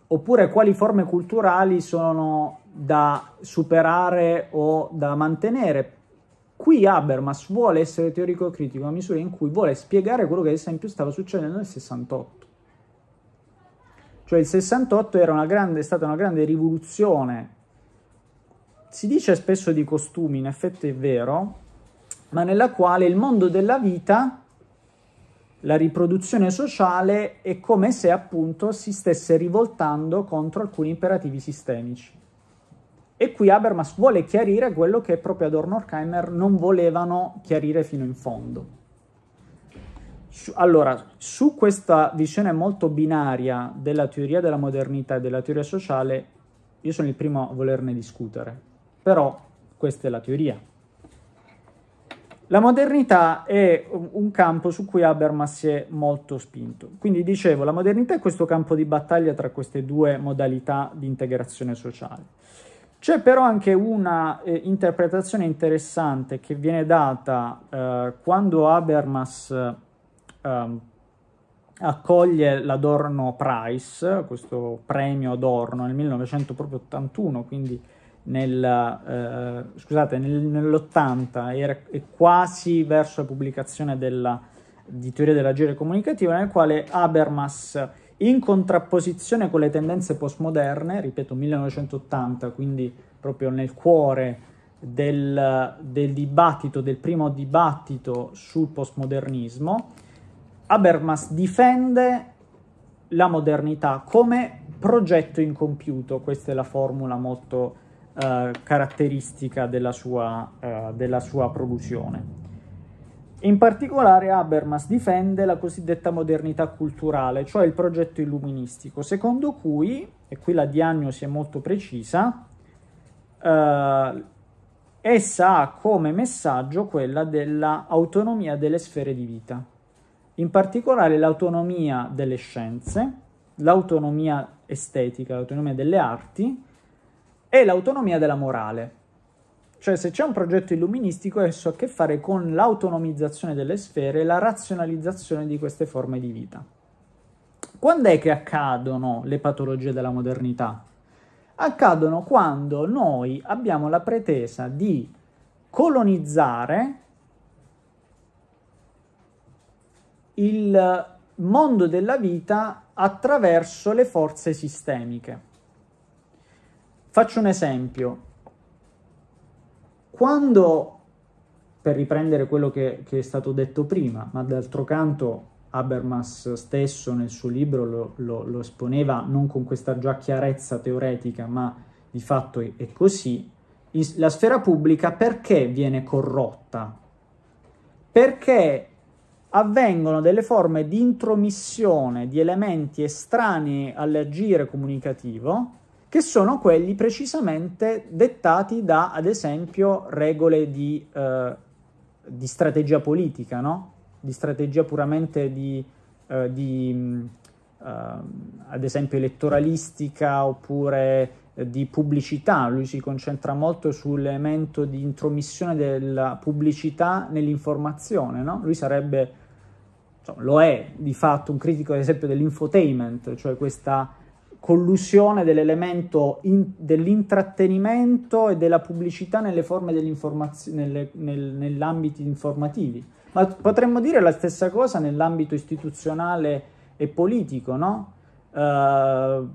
Oppure quali forme culturali sono da superare o da mantenere. Qui Habermas vuole essere teorico critico a misura in cui vuole spiegare quello che ad esempio stava succedendo nel 68. Cioè il 68 era una grande, è stata una grande rivoluzione. Si dice spesso di costumi, in effetti è vero, ma nella quale il mondo della vita, la riproduzione sociale, è come se appunto si stesse rivoltando contro alcuni imperativi sistemici. E qui Habermas vuole chiarire quello che proprio Adorno e Horkheimer non volevano chiarire fino in fondo. Allora, su questa visione molto binaria della teoria della modernità e della teoria sociale, io sono il primo a volerne discutere, però questa è la teoria. La modernità è un campo su cui Habermas si è molto spinto. Quindi dicevo, la modernità è questo campo di battaglia tra queste due modalità di integrazione sociale. C'è però anche una eh, interpretazione interessante che viene data eh, quando Habermas eh, accoglie l'Adorno Prize, questo premio Adorno nel 1981, quindi nel, eh, scusate, nel, nell'80 era, è quasi verso la pubblicazione della, di teoria dell'agire comunicativa, nel quale Habermas in contrapposizione con le tendenze postmoderne, ripeto 1980, quindi proprio nel cuore del, del dibattito, del primo dibattito sul postmodernismo, Habermas difende la modernità come progetto incompiuto, questa è la formula molto eh, caratteristica della sua, eh, della sua produzione. In particolare Habermas difende la cosiddetta modernità culturale, cioè il progetto illuministico, secondo cui, e qui la diagnosi è molto precisa, eh, essa ha come messaggio quella dell'autonomia delle sfere di vita, in particolare l'autonomia delle scienze, l'autonomia estetica, l'autonomia delle arti e l'autonomia della morale. Cioè se c'è un progetto illuministico esso ha a che fare con l'autonomizzazione delle sfere e la razionalizzazione di queste forme di vita. Quando è che accadono le patologie della modernità? Accadono quando noi abbiamo la pretesa di colonizzare il mondo della vita attraverso le forze sistemiche. Faccio un esempio. Quando, per riprendere quello che, che è stato detto prima, ma d'altro canto Habermas stesso nel suo libro lo, lo, lo, esponeva non con questa già chiarezza teoretica, ma di fatto è, è così, la sfera pubblica perché viene corrotta? Perché avvengono delle forme di intromissione di elementi estranei all'agire comunicativo che sono quelli precisamente dettati da, ad esempio, regole di, eh, di strategia politica, no? di strategia puramente di, eh, di mm, eh, ad esempio, elettoralistica oppure di pubblicità. Lui si concentra molto sull'elemento di intromissione della pubblicità nell'informazione. No? Lui sarebbe, insomma, lo è di fatto, un critico, ad esempio, dell'infotainment, cioè questa collusione dell'elemento in, dell'intrattenimento e della pubblicità nelle forme nelle, nel, nell'ambito informativi. Ma potremmo dire la stessa cosa nell'ambito istituzionale e politico, no? Uh,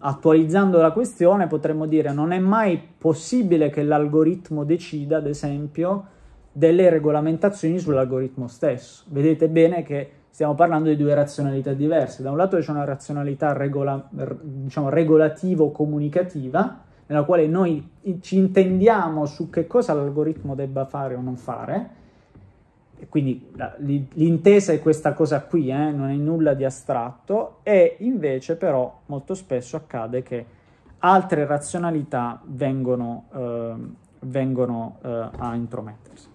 attualizzando la questione potremmo dire non è mai possibile che l'algoritmo decida, ad esempio, delle regolamentazioni sull'algoritmo stesso. Vedete bene che stiamo parlando di due razionalità diverse. Da un lato c'è una razionalità regola, diciamo, regolativo-comunicativa, nella quale noi ci intendiamo su che cosa l'algoritmo debba fare o non fare. E quindi la, l'intesa è questa cosa qui, eh? non è nulla di astratto, e invece però molto spesso accade che altre razionalità vengono, eh, vengono eh, a intromettersi.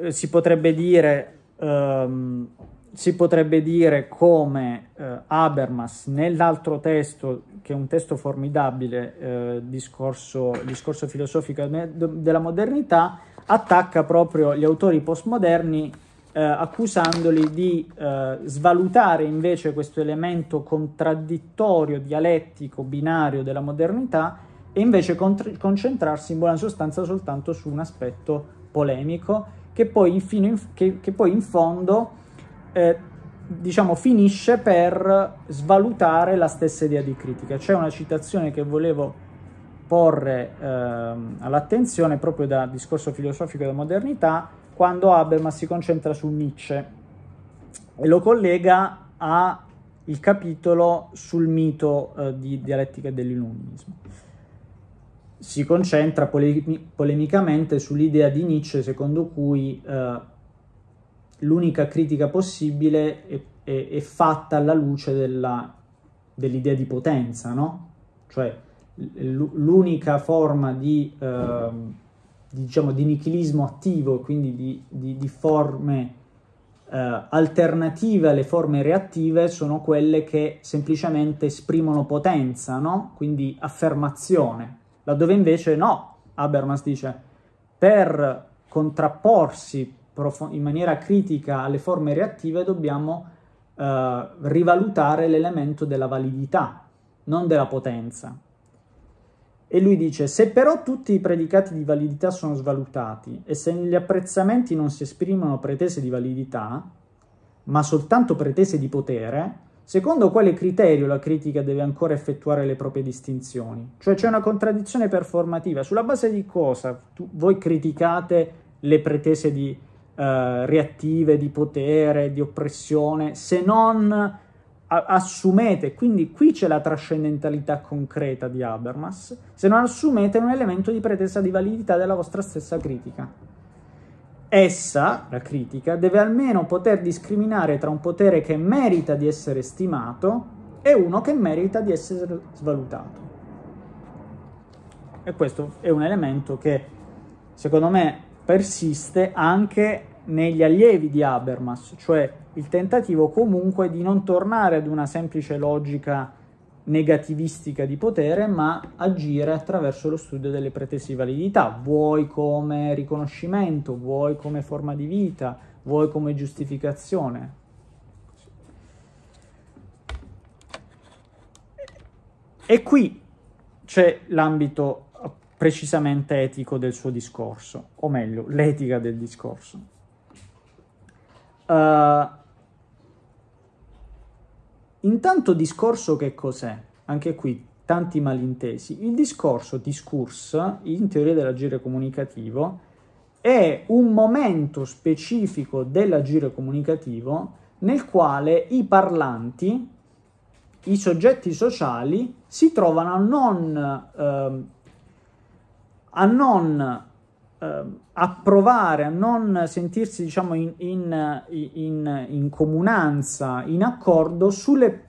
eh, si potrebbe dire ehm, si potrebbe dire come eh, Habermas nell'altro testo, che è un testo formidabile, eh, discorso, discorso, filosofico della modernità, attacca proprio gli autori postmoderni eh, accusandoli di eh, svalutare invece questo elemento contraddittorio, dialettico, binario della modernità e invece concentrarsi in buona sostanza soltanto su un aspetto polemico che poi, in, che, che poi in fondo eh, diciamo, finisce per svalutare la stessa idea di critica. C'è una citazione che volevo porre eh, all'attenzione proprio da discorso filosofico della modernità quando Habermas si concentra su Nietzsche e lo collega al capitolo sul mito eh, di dialettica dell'illuminismo si concentra polemi- polemicamente sull'idea di Nietzsche secondo cui eh, l'unica critica possibile è, è, è fatta alla luce della, dell'idea di potenza, no? Cioè l- l'unica forma di, eh, diciamo, di nichilismo attivo, quindi di, di, di forme eh, alternative alle forme reattive, sono quelle che semplicemente esprimono potenza, no? Quindi affermazione laddove invece no, Habermas dice, per contrapporsi prof- in maniera critica alle forme reattive dobbiamo eh, rivalutare l'elemento della validità, non della potenza. E lui dice, se però tutti i predicati di validità sono svalutati e se negli apprezzamenti non si esprimono pretese di validità, ma soltanto pretese di potere, Secondo quale criterio la critica deve ancora effettuare le proprie distinzioni? Cioè c'è una contraddizione performativa. Sulla base di cosa tu, voi criticate le pretese di, eh, reattive di potere, di oppressione, se non a- assumete, quindi qui c'è la trascendentalità concreta di Habermas, se non assumete un elemento di pretesa di validità della vostra stessa critica? Essa, la critica, deve almeno poter discriminare tra un potere che merita di essere stimato e uno che merita di essere svalutato. E questo è un elemento che, secondo me, persiste anche negli allievi di Habermas, cioè il tentativo comunque di non tornare ad una semplice logica negativistica di potere, ma agire attraverso lo studio delle pretese di validità, vuoi come riconoscimento, vuoi come forma di vita, vuoi come giustificazione. E qui c'è l'ambito eh, precisamente etico del suo discorso, o meglio, l'etica del discorso. Uh, Intanto discorso che cos'è? Anche qui tanti malintesi. Il discorso, discurs, in teoria dell'agire comunicativo, è un momento specifico dell'agire comunicativo nel quale i parlanti, i soggetti sociali, si trovano a non, eh, a non Ehm, a provare a non sentirsi diciamo in, in, in, in comunanza, in accordo sulle,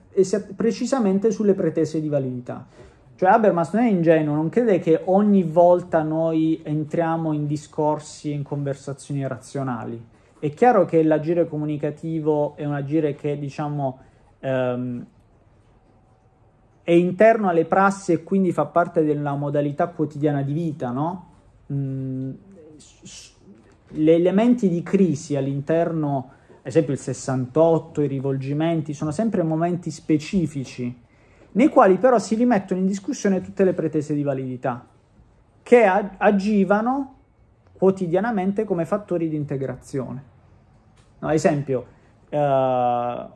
precisamente sulle pretese di validità. Cioè Habermas non è ingenuo, non crede che ogni volta noi entriamo in discorsi e in conversazioni razionali. È chiaro che l'agire comunicativo è un agire che diciamo ehm, è interno alle prassi e quindi fa parte della modalità quotidiana di vita, no? Mm, gli elementi di crisi all'interno, ad esempio il 68, i rivolgimenti, sono sempre momenti specifici, nei quali però si rimettono in discussione tutte le pretese di validità, che agivano quotidianamente come fattori di integrazione. No, ad esempio, eh,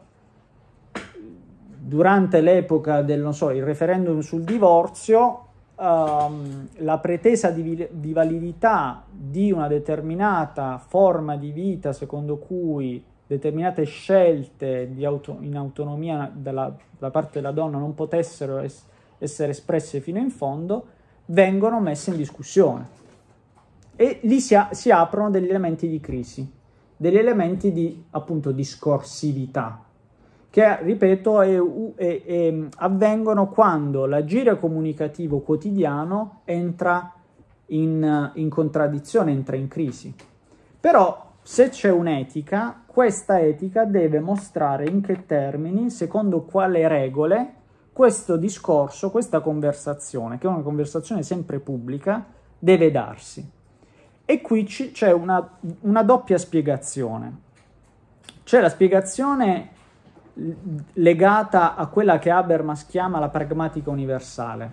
durante l'epoca del so, referendum sul divorzio, um, la pretesa di, di validità di una determinata forma di vita secondo cui determinate scelte auto, in autonomia dalla, da parte della donna non potessero es, essere espresse fino in fondo, vengono messe in discussione. E lì si, a, si aprono degli elementi di crisi, degli elementi di appunto discorsività, che ripeto è, è, è, avvengono quando l'agire comunicativo quotidiano entra in, in contraddizione, entra in crisi. Però se c'è un'etica, questa etica deve mostrare in che termini, secondo quale regole, questo discorso, questa conversazione, che è una conversazione sempre pubblica, deve darsi. E qui c'è una, una doppia spiegazione. C'è la spiegazione legata a quella che Habermas chiama la pragmatica universale,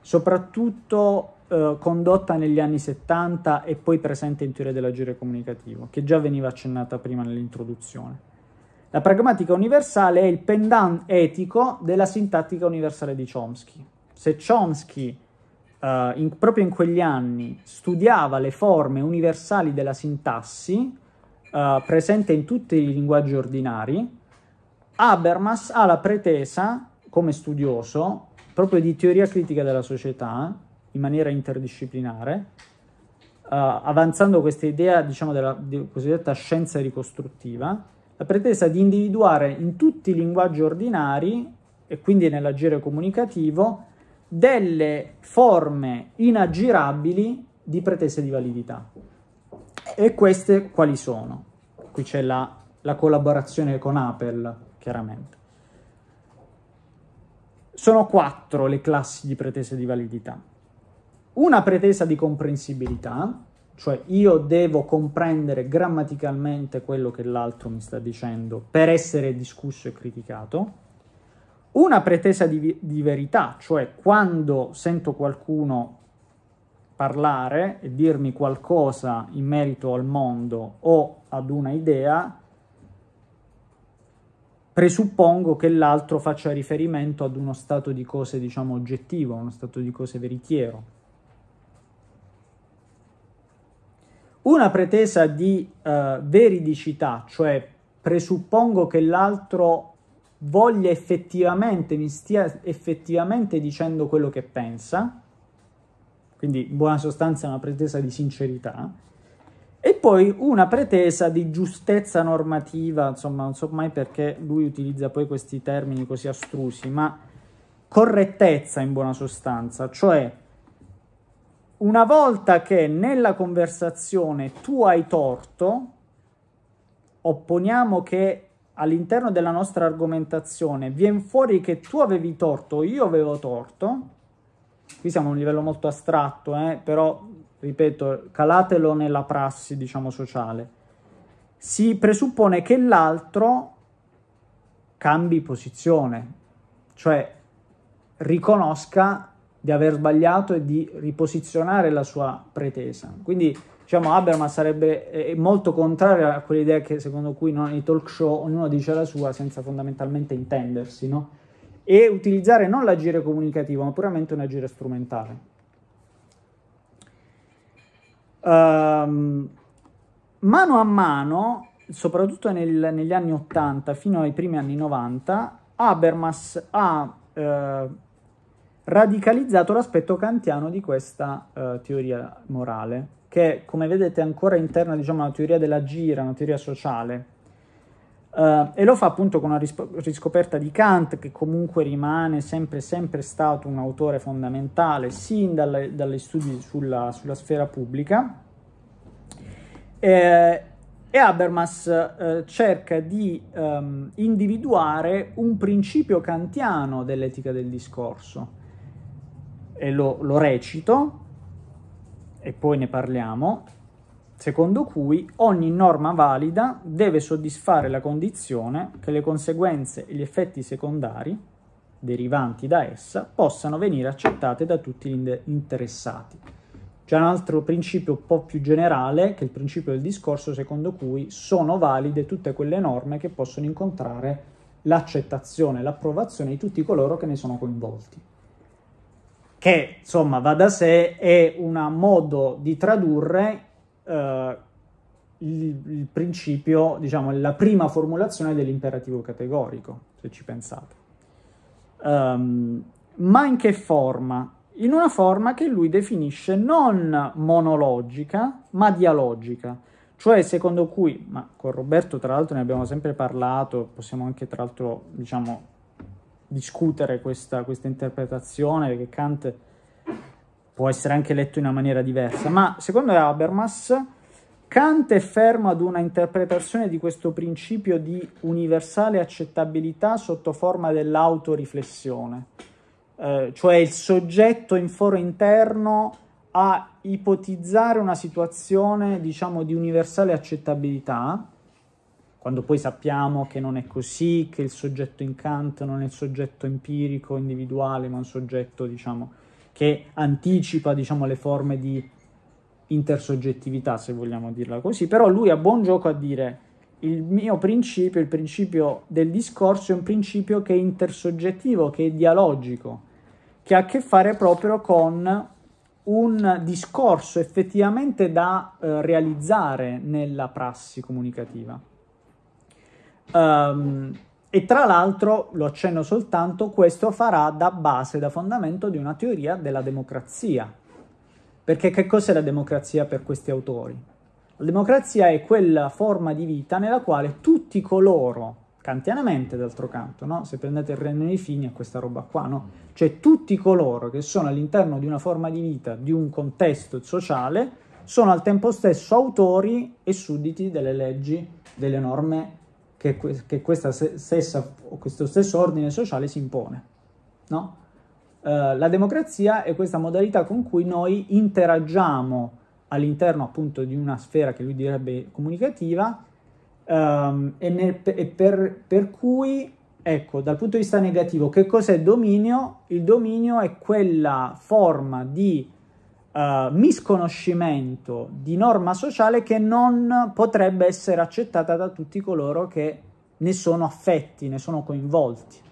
soprattutto eh, condotta negli anni 70 e poi presente in teoria dell'agire comunicativo, che già veniva accennata prima nell'introduzione. La pragmatica universale è il pendant etico della sintattica universale di Chomsky. Se Chomsky eh, in, proprio in quegli anni studiava le forme universali della sintassi, eh, presente in tutti i linguaggi ordinari, Habermas ha la pretesa, come studioso, proprio di teoria critica della società, in maniera interdisciplinare, uh, avanzando questa idea, diciamo, della di cosiddetta scienza ricostruttiva, la pretesa di individuare in tutti i linguaggi ordinari, e quindi nell'agire comunicativo, delle forme inaggirabili di pretese di validità. E queste quali sono? Qui c'è la, la collaborazione con Apple, chiaramente. Sono quattro le classi di pretese di validità. Una pretesa di comprensibilità, cioè io devo comprendere grammaticalmente quello che l'altro mi sta dicendo per essere discusso e criticato. Una pretesa di, di verità, cioè quando sento qualcuno parlare e dirmi qualcosa in merito al mondo o ad una idea, presuppongo che l'altro faccia riferimento ad uno stato di cose, diciamo, oggettivo, uno stato di cose veritiero. Una pretesa di eh, veridicità, cioè presuppongo che l'altro voglia effettivamente, mi stia effettivamente dicendo quello che pensa, quindi in buona sostanza è una pretesa di sincerità, e poi una pretesa di giustezza normativa, insomma, non so mai perché lui utilizza poi questi termini così astrusi, ma correttezza in buona sostanza, cioè una volta che nella conversazione tu hai torto, opponiamo che all'interno della nostra argomentazione viene fuori che tu avevi torto, io avevo torto, qui siamo a un livello molto astratto, eh, però ripeto, calatelo nella prassi, diciamo, sociale, si presuppone che l'altro cambi posizione, cioè riconosca di aver sbagliato e di riposizionare la sua pretesa. Quindi, diciamo, Habermas sarebbe molto contrario a quell'idea che secondo cui no, nei talk show ognuno dice la sua senza fondamentalmente intendersi, no? E utilizzare non l'agire comunicativo, ma puramente un agire strumentale. Um, mano a mano, soprattutto nel, negli anni 80 fino ai primi anni 90, Habermas ha eh, radicalizzato l'aspetto kantiano di questa eh, teoria morale, che come vedete è ancora interna diciamo, alla teoria della gira, una teoria sociale Uh, e lo fa appunto con una rispo- riscoperta di Kant, che comunque rimane sempre, sempre stato un autore fondamentale, sin dalle, dalle studi sulla, sulla, sfera pubblica. Eh, e Habermas eh, cerca di ehm, individuare un principio kantiano dell'etica del discorso. E lo, lo recito, e poi ne parliamo secondo cui ogni norma valida deve soddisfare la condizione che le conseguenze e gli effetti secondari derivanti da essa possano venire accettate da tutti gli interessati. C'è un altro principio un po' più generale, che è il principio del discorso, secondo cui sono valide tutte quelle norme che possono incontrare l'accettazione, l'approvazione di tutti coloro che ne sono coinvolti. Che insomma va da sé è un modo di tradurre eh, il, il principio, diciamo, la prima formulazione dell'imperativo categorico, se ci pensate. Um, ma in che forma? In una forma che lui definisce non monologica, ma dialogica, cioè secondo cui, ma con Roberto tra l'altro ne abbiamo sempre parlato, possiamo anche tra l'altro, diciamo, discutere questa, questa interpretazione che Kant può essere anche letto in una maniera diversa, ma secondo Habermas Kant è fermo ad una interpretazione di questo principio di universale accettabilità sotto forma dell'autoriflessione, eh, cioè il soggetto in foro interno a ipotizzare una situazione, diciamo, di universale accettabilità, quando poi sappiamo che non è così, che il soggetto in Kant non è il soggetto empirico, individuale, ma un soggetto, diciamo, che anticipa diciamo, le forme di intersoggettività, se vogliamo dirla così, però lui ha buon gioco a dire il mio principio, il principio del discorso è un principio che è intersoggettivo, che è dialogico, che ha a che fare proprio con un discorso effettivamente da eh, realizzare nella prassi comunicativa. Um, e tra l'altro, lo accenno soltanto, questo farà da base, da fondamento di una teoria della democrazia. Perché che cos'è la democrazia per questi autori? La democrazia è quella forma di vita nella quale tutti coloro, kantianamente d'altro canto, no? se prendete il René Fini è questa roba qua, no? cioè tutti coloro che sono all'interno di una forma di vita, di un contesto sociale, sono al tempo stesso autori e sudditi delle leggi, delle norme che, che stessa, questo stesso ordine sociale si impone. No? Eh, la democrazia è questa modalità con cui noi interagiamo all'interno appunto di una sfera che lui direbbe comunicativa ehm, e, nel, e per, per cui Ecco, dal punto di vista negativo, che cos'è dominio? Il dominio è quella forma di eh, misconoscimento di norma sociale che non potrebbe essere accettata da tutti coloro che ne sono affetti, ne sono coinvolti.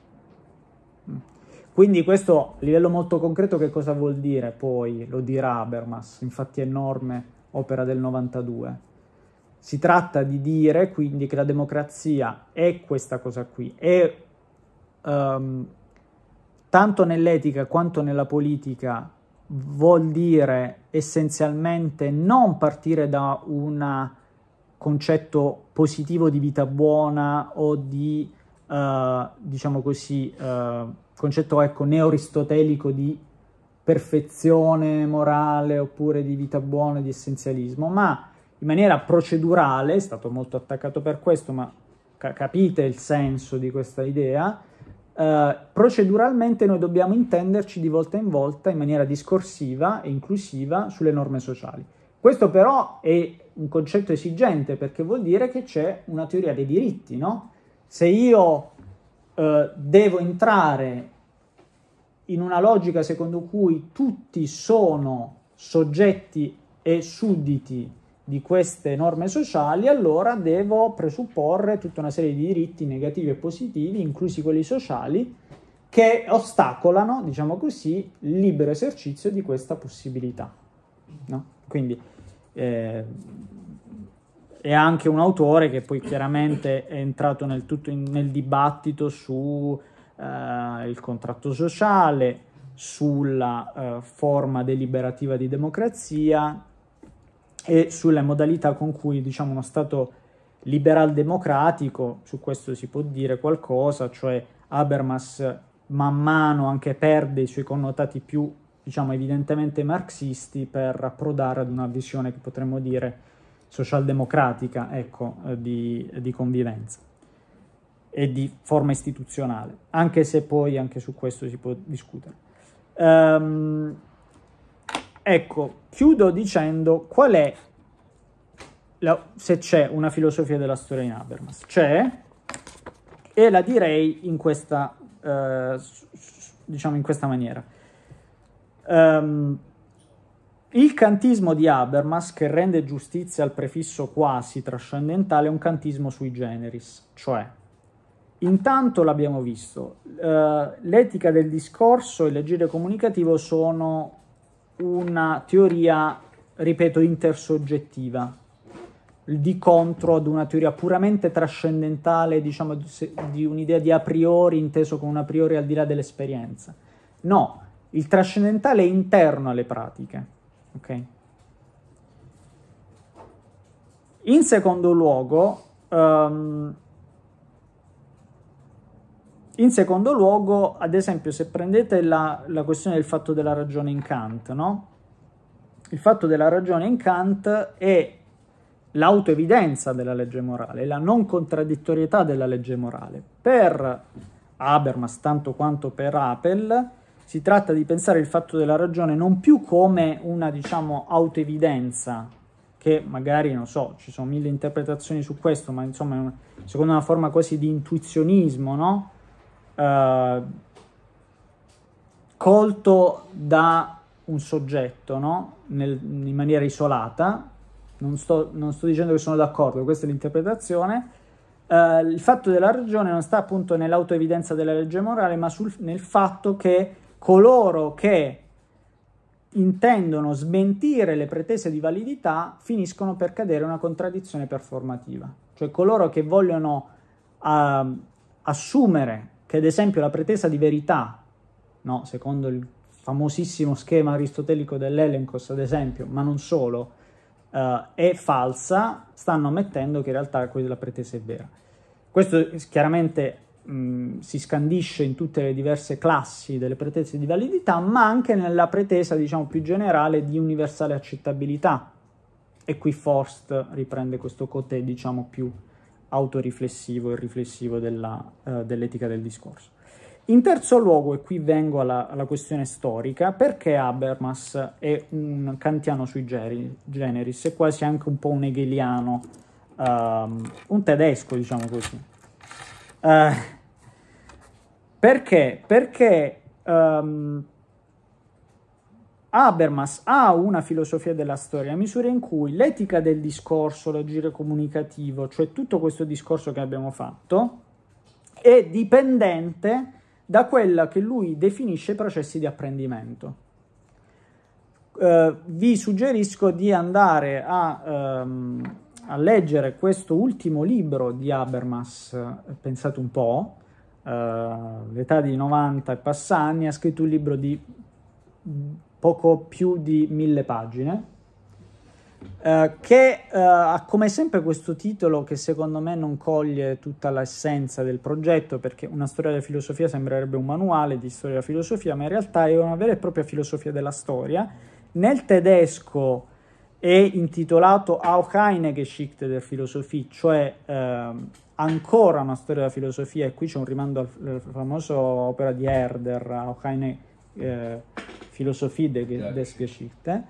Quindi questo a livello molto concreto che cosa vuol dire? Poi lo dirà Habermas, infatti enorme, opera del 92. Si tratta di dire quindi che la democrazia è questa cosa qui, è um, tanto nell'etica quanto nella politica vuol dire essenzialmente non partire da un concetto positivo di vita buona o di, eh, diciamo così, eh, concetto ecco, neoristotelico di perfezione morale oppure di vita buona, di essenzialismo, ma in maniera procedurale, è stato molto attaccato per questo, ma capite il senso di questa idea, eh, proceduralmente noi dobbiamo intenderci di volta in volta in maniera discorsiva e inclusiva sulle norme sociali. Questo però è un concetto esigente perché vuol dire che c'è una teoria dei diritti, no? Se io uh, devo entrare in una logica secondo cui tutti sono soggetti e sudditi di queste norme sociali, allora devo presupporre tutta una serie di diritti negativi e positivi, inclusi quelli sociali, che ostacolano, diciamo così, il libero esercizio di questa possibilità. No? Quindi eh, è anche un autore che poi chiaramente è entrato nel, tutto in, nel dibattito sul eh, contratto sociale, sulla eh, forma deliberativa di democrazia, e sulle modalità con cui diciamo, uno Stato liberal democratico, su questo si può dire qualcosa, cioè Habermas man mano anche perde i suoi connotati più diciamo, evidentemente marxisti per approdare ad una visione che potremmo dire socialdemocratica ecco, eh, di, di convivenza e di forma istituzionale, anche se poi anche su questo si può discutere. Um, Ecco, chiudo dicendo qual è, la, se c'è una filosofia della storia in Habermas. C'è, e la direi in questa, eh, diciamo in questa maniera. Um, il cantismo di Habermas, che rende giustizia al prefisso quasi trascendentale, è un cantismo sui generis, cioè Intanto l'abbiamo visto, uh, l'etica del discorso e l'agire comunicativo sono una teoria, ripeto, intersoggettiva, di contro ad una teoria puramente trascendentale, diciamo, di un'idea di a priori, inteso con un a priori al di là dell'esperienza. No, il trascendentale è interno alle pratiche, ok? In secondo luogo, um, in secondo luogo, ad esempio, se prendete la, la questione del fatto della ragione in Kant, no? il fatto della ragione in Kant è l'autoevidenza della legge morale, la non contraddittorietà della legge morale. Per Habermas, tanto quanto per Apel, si tratta di pensare il fatto della ragione non più come una, diciamo, autoevidenza, che magari, non so, ci sono mille interpretazioni su questo, ma insomma, secondo una forma quasi di intuizionismo, no? Eh, colto da un soggetto no? Nel, in maniera isolata, non sto, non sto, dicendo che sono d'accordo, questa è l'interpretazione, eh, il fatto della ragione non sta appunto nell'autoevidenza della legge morale, ma sul, nel fatto che coloro che intendono smentire le pretese di validità finiscono per cadere in una contraddizione performativa, cioè coloro che vogliono uh, assumere che ad esempio la pretesa di verità, no, secondo il famosissimo schema aristotelico dell'Elencos ad esempio, ma non solo, eh, è falsa, stanno ammettendo che in realtà quella pretesa è vera. Questo chiaramente mh, si scandisce in tutte le diverse classi delle pretese di validità, ma anche nella pretesa, diciamo, più generale di universale accettabilità. E qui Forst riprende questo cotè, diciamo, più autoriflessivo e riflessivo della, uh, dell'etica del discorso. In terzo luogo, e qui vengo alla, alla questione storica, perché Habermas è un kantiano sui generis, e quasi anche un po' un hegeliano, uh, un tedesco diciamo così. Uh, perché? Perché um, Habermas ha una filosofia della storia, nella misura in cui l'etica del discorso, l'agire comunicativo, cioè tutto questo discorso che abbiamo fatto, è dipendente da quella che lui definisce processi di apprendimento. Uh, vi suggerisco di andare a, um, a, leggere questo ultimo libro di Habermas, pensate un po', uh, eh, l'età di 90 e Passani, ha scritto un libro di poco più di mille pagine, eh, che eh, ha come sempre questo titolo che secondo me non coglie tutta l'essenza del progetto, perché una storia della filosofia sembrerebbe un manuale di storia della filosofia, ma in realtà è una vera e propria filosofia della storia. Nel tedesco è intitolato Auch eine Geschichte der Philosophie, cioè eh, ancora una storia della filosofia, e qui c'è un rimando al, al famoso opera di Herder, Auch eine... Eh, filosofie des, des Geschichte.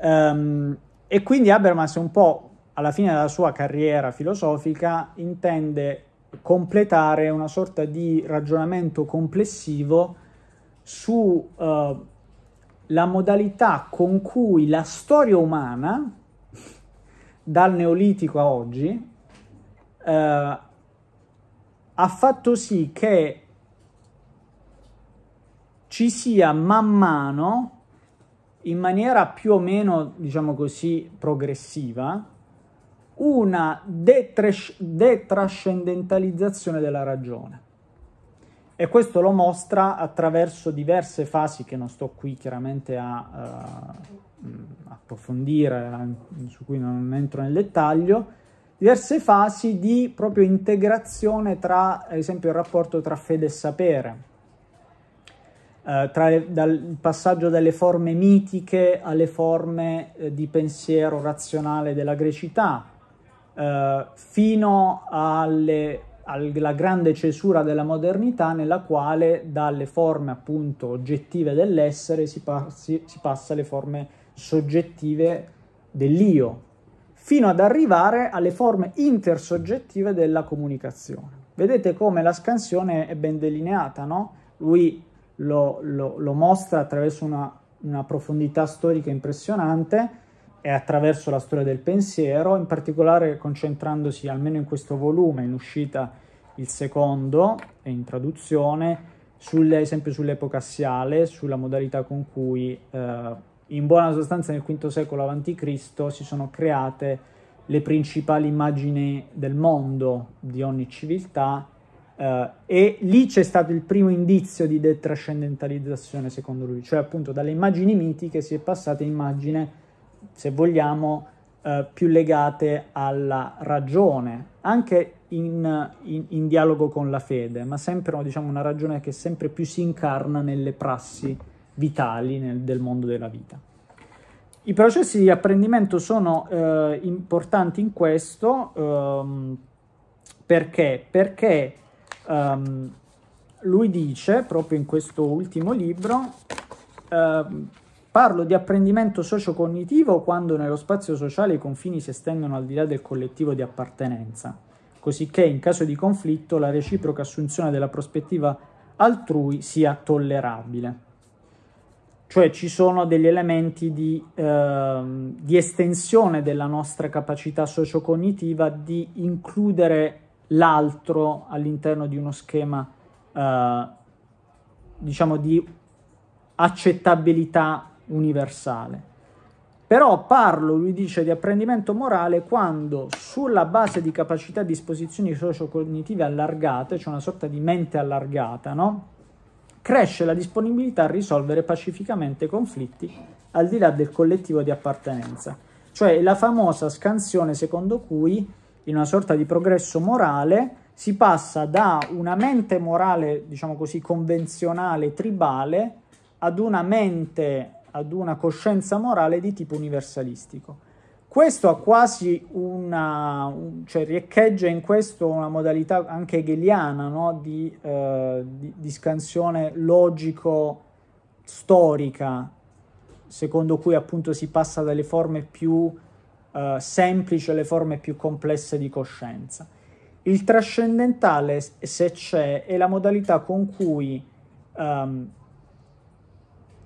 Um, e quindi Habermas un po' alla fine della sua carriera filosofica intende completare una sorta di ragionamento complessivo sulla eh, uh, modalità con cui la storia umana, dal Neolitico a oggi, uh, ha fatto sì che ci sia man mano, in maniera più o meno, diciamo così, progressiva, una detrascendentalizzazione della ragione. E questo lo mostra attraverso diverse fasi che non sto qui chiaramente a uh, approfondire, su cui non entro nel dettaglio, diverse fasi di proprio integrazione tra, ad esempio, il rapporto tra fede e sapere eh, le, dal passaggio dalle forme mitiche alle forme eh, di pensiero razionale della grecità, eh, fino alle, alla grande cesura della modernità nella quale dalle forme appunto oggettive dell'essere si, pa- si, si passa alle forme soggettive dell'io, fino ad arrivare alle forme intersoggettive della comunicazione. Vedete come la scansione è ben delineata, no? Lui lo, lo, lo mostra attraverso una, una profondità storica impressionante e attraverso la storia del pensiero, in particolare concentrandosi almeno in questo volume, in uscita il secondo e in traduzione, sulle, sempre sull'epoca assiale, sulla modalità con cui eh, in buona sostanza nel V secolo a.C. si sono create le principali immagini del mondo di ogni civiltà Uh, e lì c'è stato il primo indizio di detrascendentalizzazione, secondo lui, cioè appunto dalle immagini mitiche si è passate a immagini, se vogliamo, uh, più legate alla ragione, anche in, in, in, dialogo con la fede, ma sempre diciamo, una ragione che sempre più si incarna nelle prassi vitali nel, del mondo della vita. I processi di apprendimento sono uh, importanti in questo um, perché? Perché Um, lui dice, proprio in questo ultimo libro, uh, parlo di apprendimento sociocognitivo quando nello spazio sociale i confini si estendono al di là del collettivo di appartenenza, cosicché in caso di conflitto la reciproca assunzione della prospettiva altrui sia tollerabile. Cioè ci sono degli elementi di, eh, di estensione della nostra capacità sociocognitiva di includere l'altro all'interno di uno schema, eh, diciamo, di accettabilità universale. Però parlo, lui dice, di apprendimento morale quando sulla base di capacità e disposizioni sociocognitive allargate, cioè una sorta di mente allargata, no? cresce la disponibilità a risolvere pacificamente conflitti al di là del collettivo di appartenenza. Cioè la famosa scansione secondo cui in una sorta di progresso morale, si passa da una mente morale, diciamo così, convenzionale, tribale, ad una mente, ad una coscienza morale di tipo universalistico. Questo ha quasi una, un, cioè riecheggia in questo una modalità anche hegeliana no? di, eh, di, di scansione logico-storica, secondo cui appunto si passa dalle forme più eh, semplice le forme più complesse di coscienza. Il trascendentale, se c'è, è la modalità con cui um,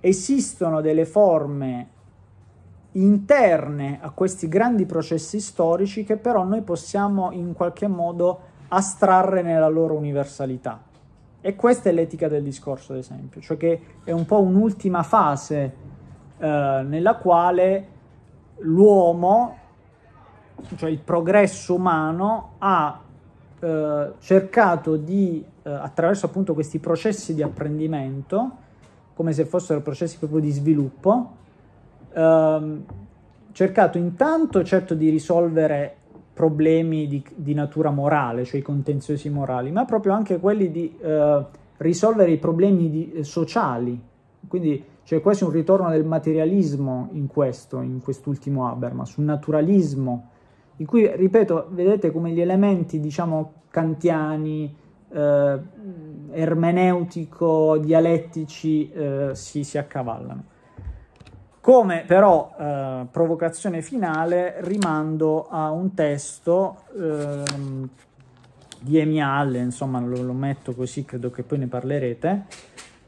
esistono delle forme interne a questi grandi processi storici che però noi possiamo in qualche modo astrarre nella loro universalità. E questa è l'etica del discorso, ad esempio, cioè che è un po' un'ultima fase eh, nella quale l'uomo, cioè il progresso umano, ha eh, cercato di, eh, attraverso appunto questi processi di apprendimento, come se fossero processi proprio di sviluppo, ehm, cercato intanto certo di risolvere problemi di, di, natura morale, cioè i contenziosi morali, ma proprio anche quelli di eh, risolvere i problemi di, eh, sociali, quindi cioè quasi un ritorno del materialismo in questo, in quest'ultimo Habermas, un naturalismo in cui, ripeto, vedete come gli elementi, diciamo, kantiani, eh, ermeneutico, dialettici eh, si, si, accavallano. Come però eh, provocazione finale rimando a un testo ehm, di Amy Allen, insomma lo, lo metto così, credo che poi ne parlerete,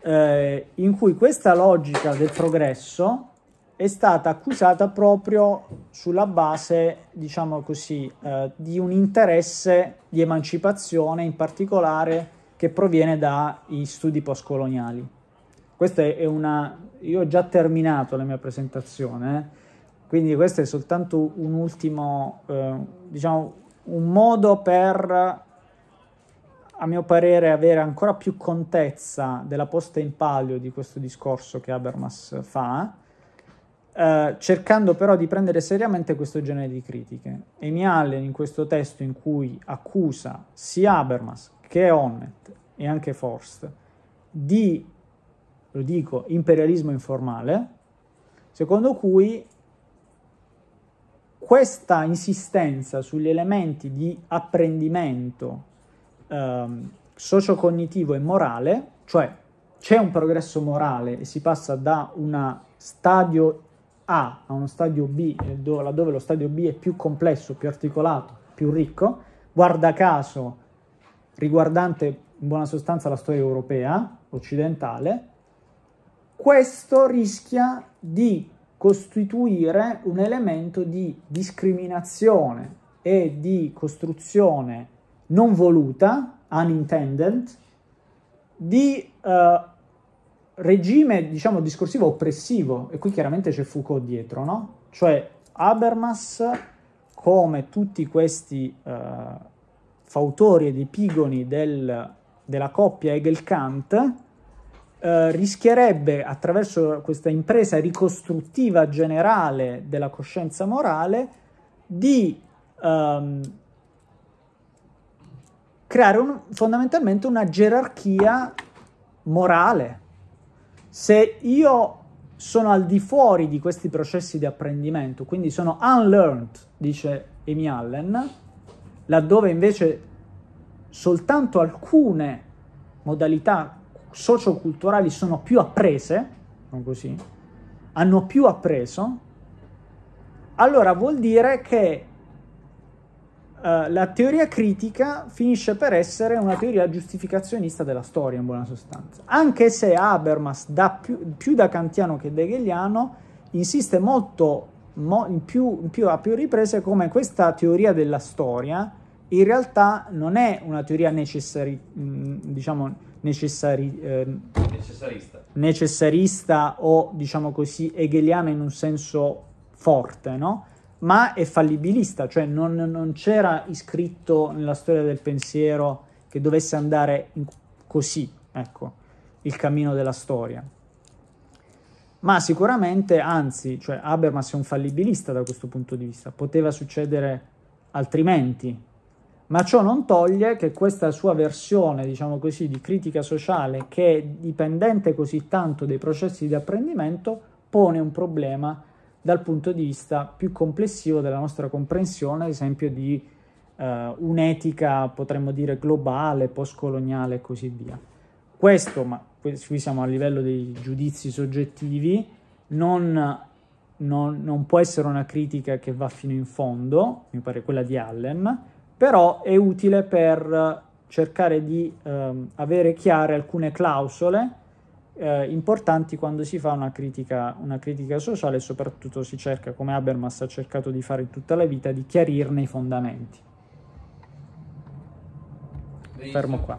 eh, in cui questa logica del progresso è stata accusata proprio sulla base, diciamo così, eh, di un interesse di emancipazione in particolare che proviene dai studi postcoloniali. Questa è una... Io ho già terminato la mia presentazione, eh. quindi questo è soltanto un ultimo, eh, diciamo, un modo per a mio parere avere ancora più contezza della posta in palio di questo discorso che Habermas fa, eh, cercando però di prendere seriamente questo genere di critiche. E Amy Allen in questo testo in cui accusa sia Habermas che Onnet e anche Forst di, lo dico, imperialismo informale, secondo cui questa insistenza sugli elementi di apprendimento ehm, sociocognitivo e morale, cioè c'è un progresso morale e si passa da uno stadio A a uno stadio B, laddove lo stadio B è più complesso, più articolato, più ricco, guarda caso riguardante in buona sostanza la storia europea, occidentale, questo rischia di costituire un elemento di discriminazione e di costruzione non voluta, unintended, di eh, regime, diciamo, discorsivo oppressivo, e qui chiaramente c'è Foucault dietro, no? Cioè Habermas, come tutti questi eh, fautori ed epigoni del, della coppia Hegel-Kant, eh, rischierebbe attraverso questa impresa ricostruttiva generale della coscienza morale di ehm, creare un, fondamentalmente una gerarchia morale. Se io sono al di fuori di questi processi di apprendimento, quindi sono unlearned, dice Amy Allen, laddove invece soltanto alcune modalità socioculturali sono più apprese, così, hanno più appreso, allora vuol dire che eh, la teoria critica finisce per essere una teoria giustificazionista della storia, in buona sostanza. Anche se Habermas, da più, più, da kantiano che da hegeliano, insiste molto, mo, in più, in più, a più riprese come questa teoria della storia in realtà non è una teoria necessari, diciamo, necessari, eh, necessarista. necessarista. o, diciamo così, hegeliana in un senso forte, no? ma è fallibilista, cioè non, non c'era iscritto nella storia del pensiero che dovesse andare in, così, ecco, il cammino della storia. Ma sicuramente, anzi, cioè Habermas è un fallibilista da questo punto di vista, poteva succedere altrimenti, ma ciò non toglie che questa sua versione, diciamo così, di critica sociale che è dipendente così tanto dai processi di apprendimento pone un problema dal punto di vista più complessivo della nostra comprensione, ad esempio, di eh, un'etica, potremmo dire, globale, postcoloniale e così via. Questo, ma qui siamo a livello dei giudizi soggettivi, non, non, non può essere una critica che va fino in fondo, mi pare quella di Allen, però è utile per cercare di eh, avere chiare alcune clausole eh, importanti quando si fa una critica, una critica sociale e soprattutto si cerca, come Habermas ha cercato di fare tutta la vita, di chiarirne i fondamenti. Benissimo. Fermo qua.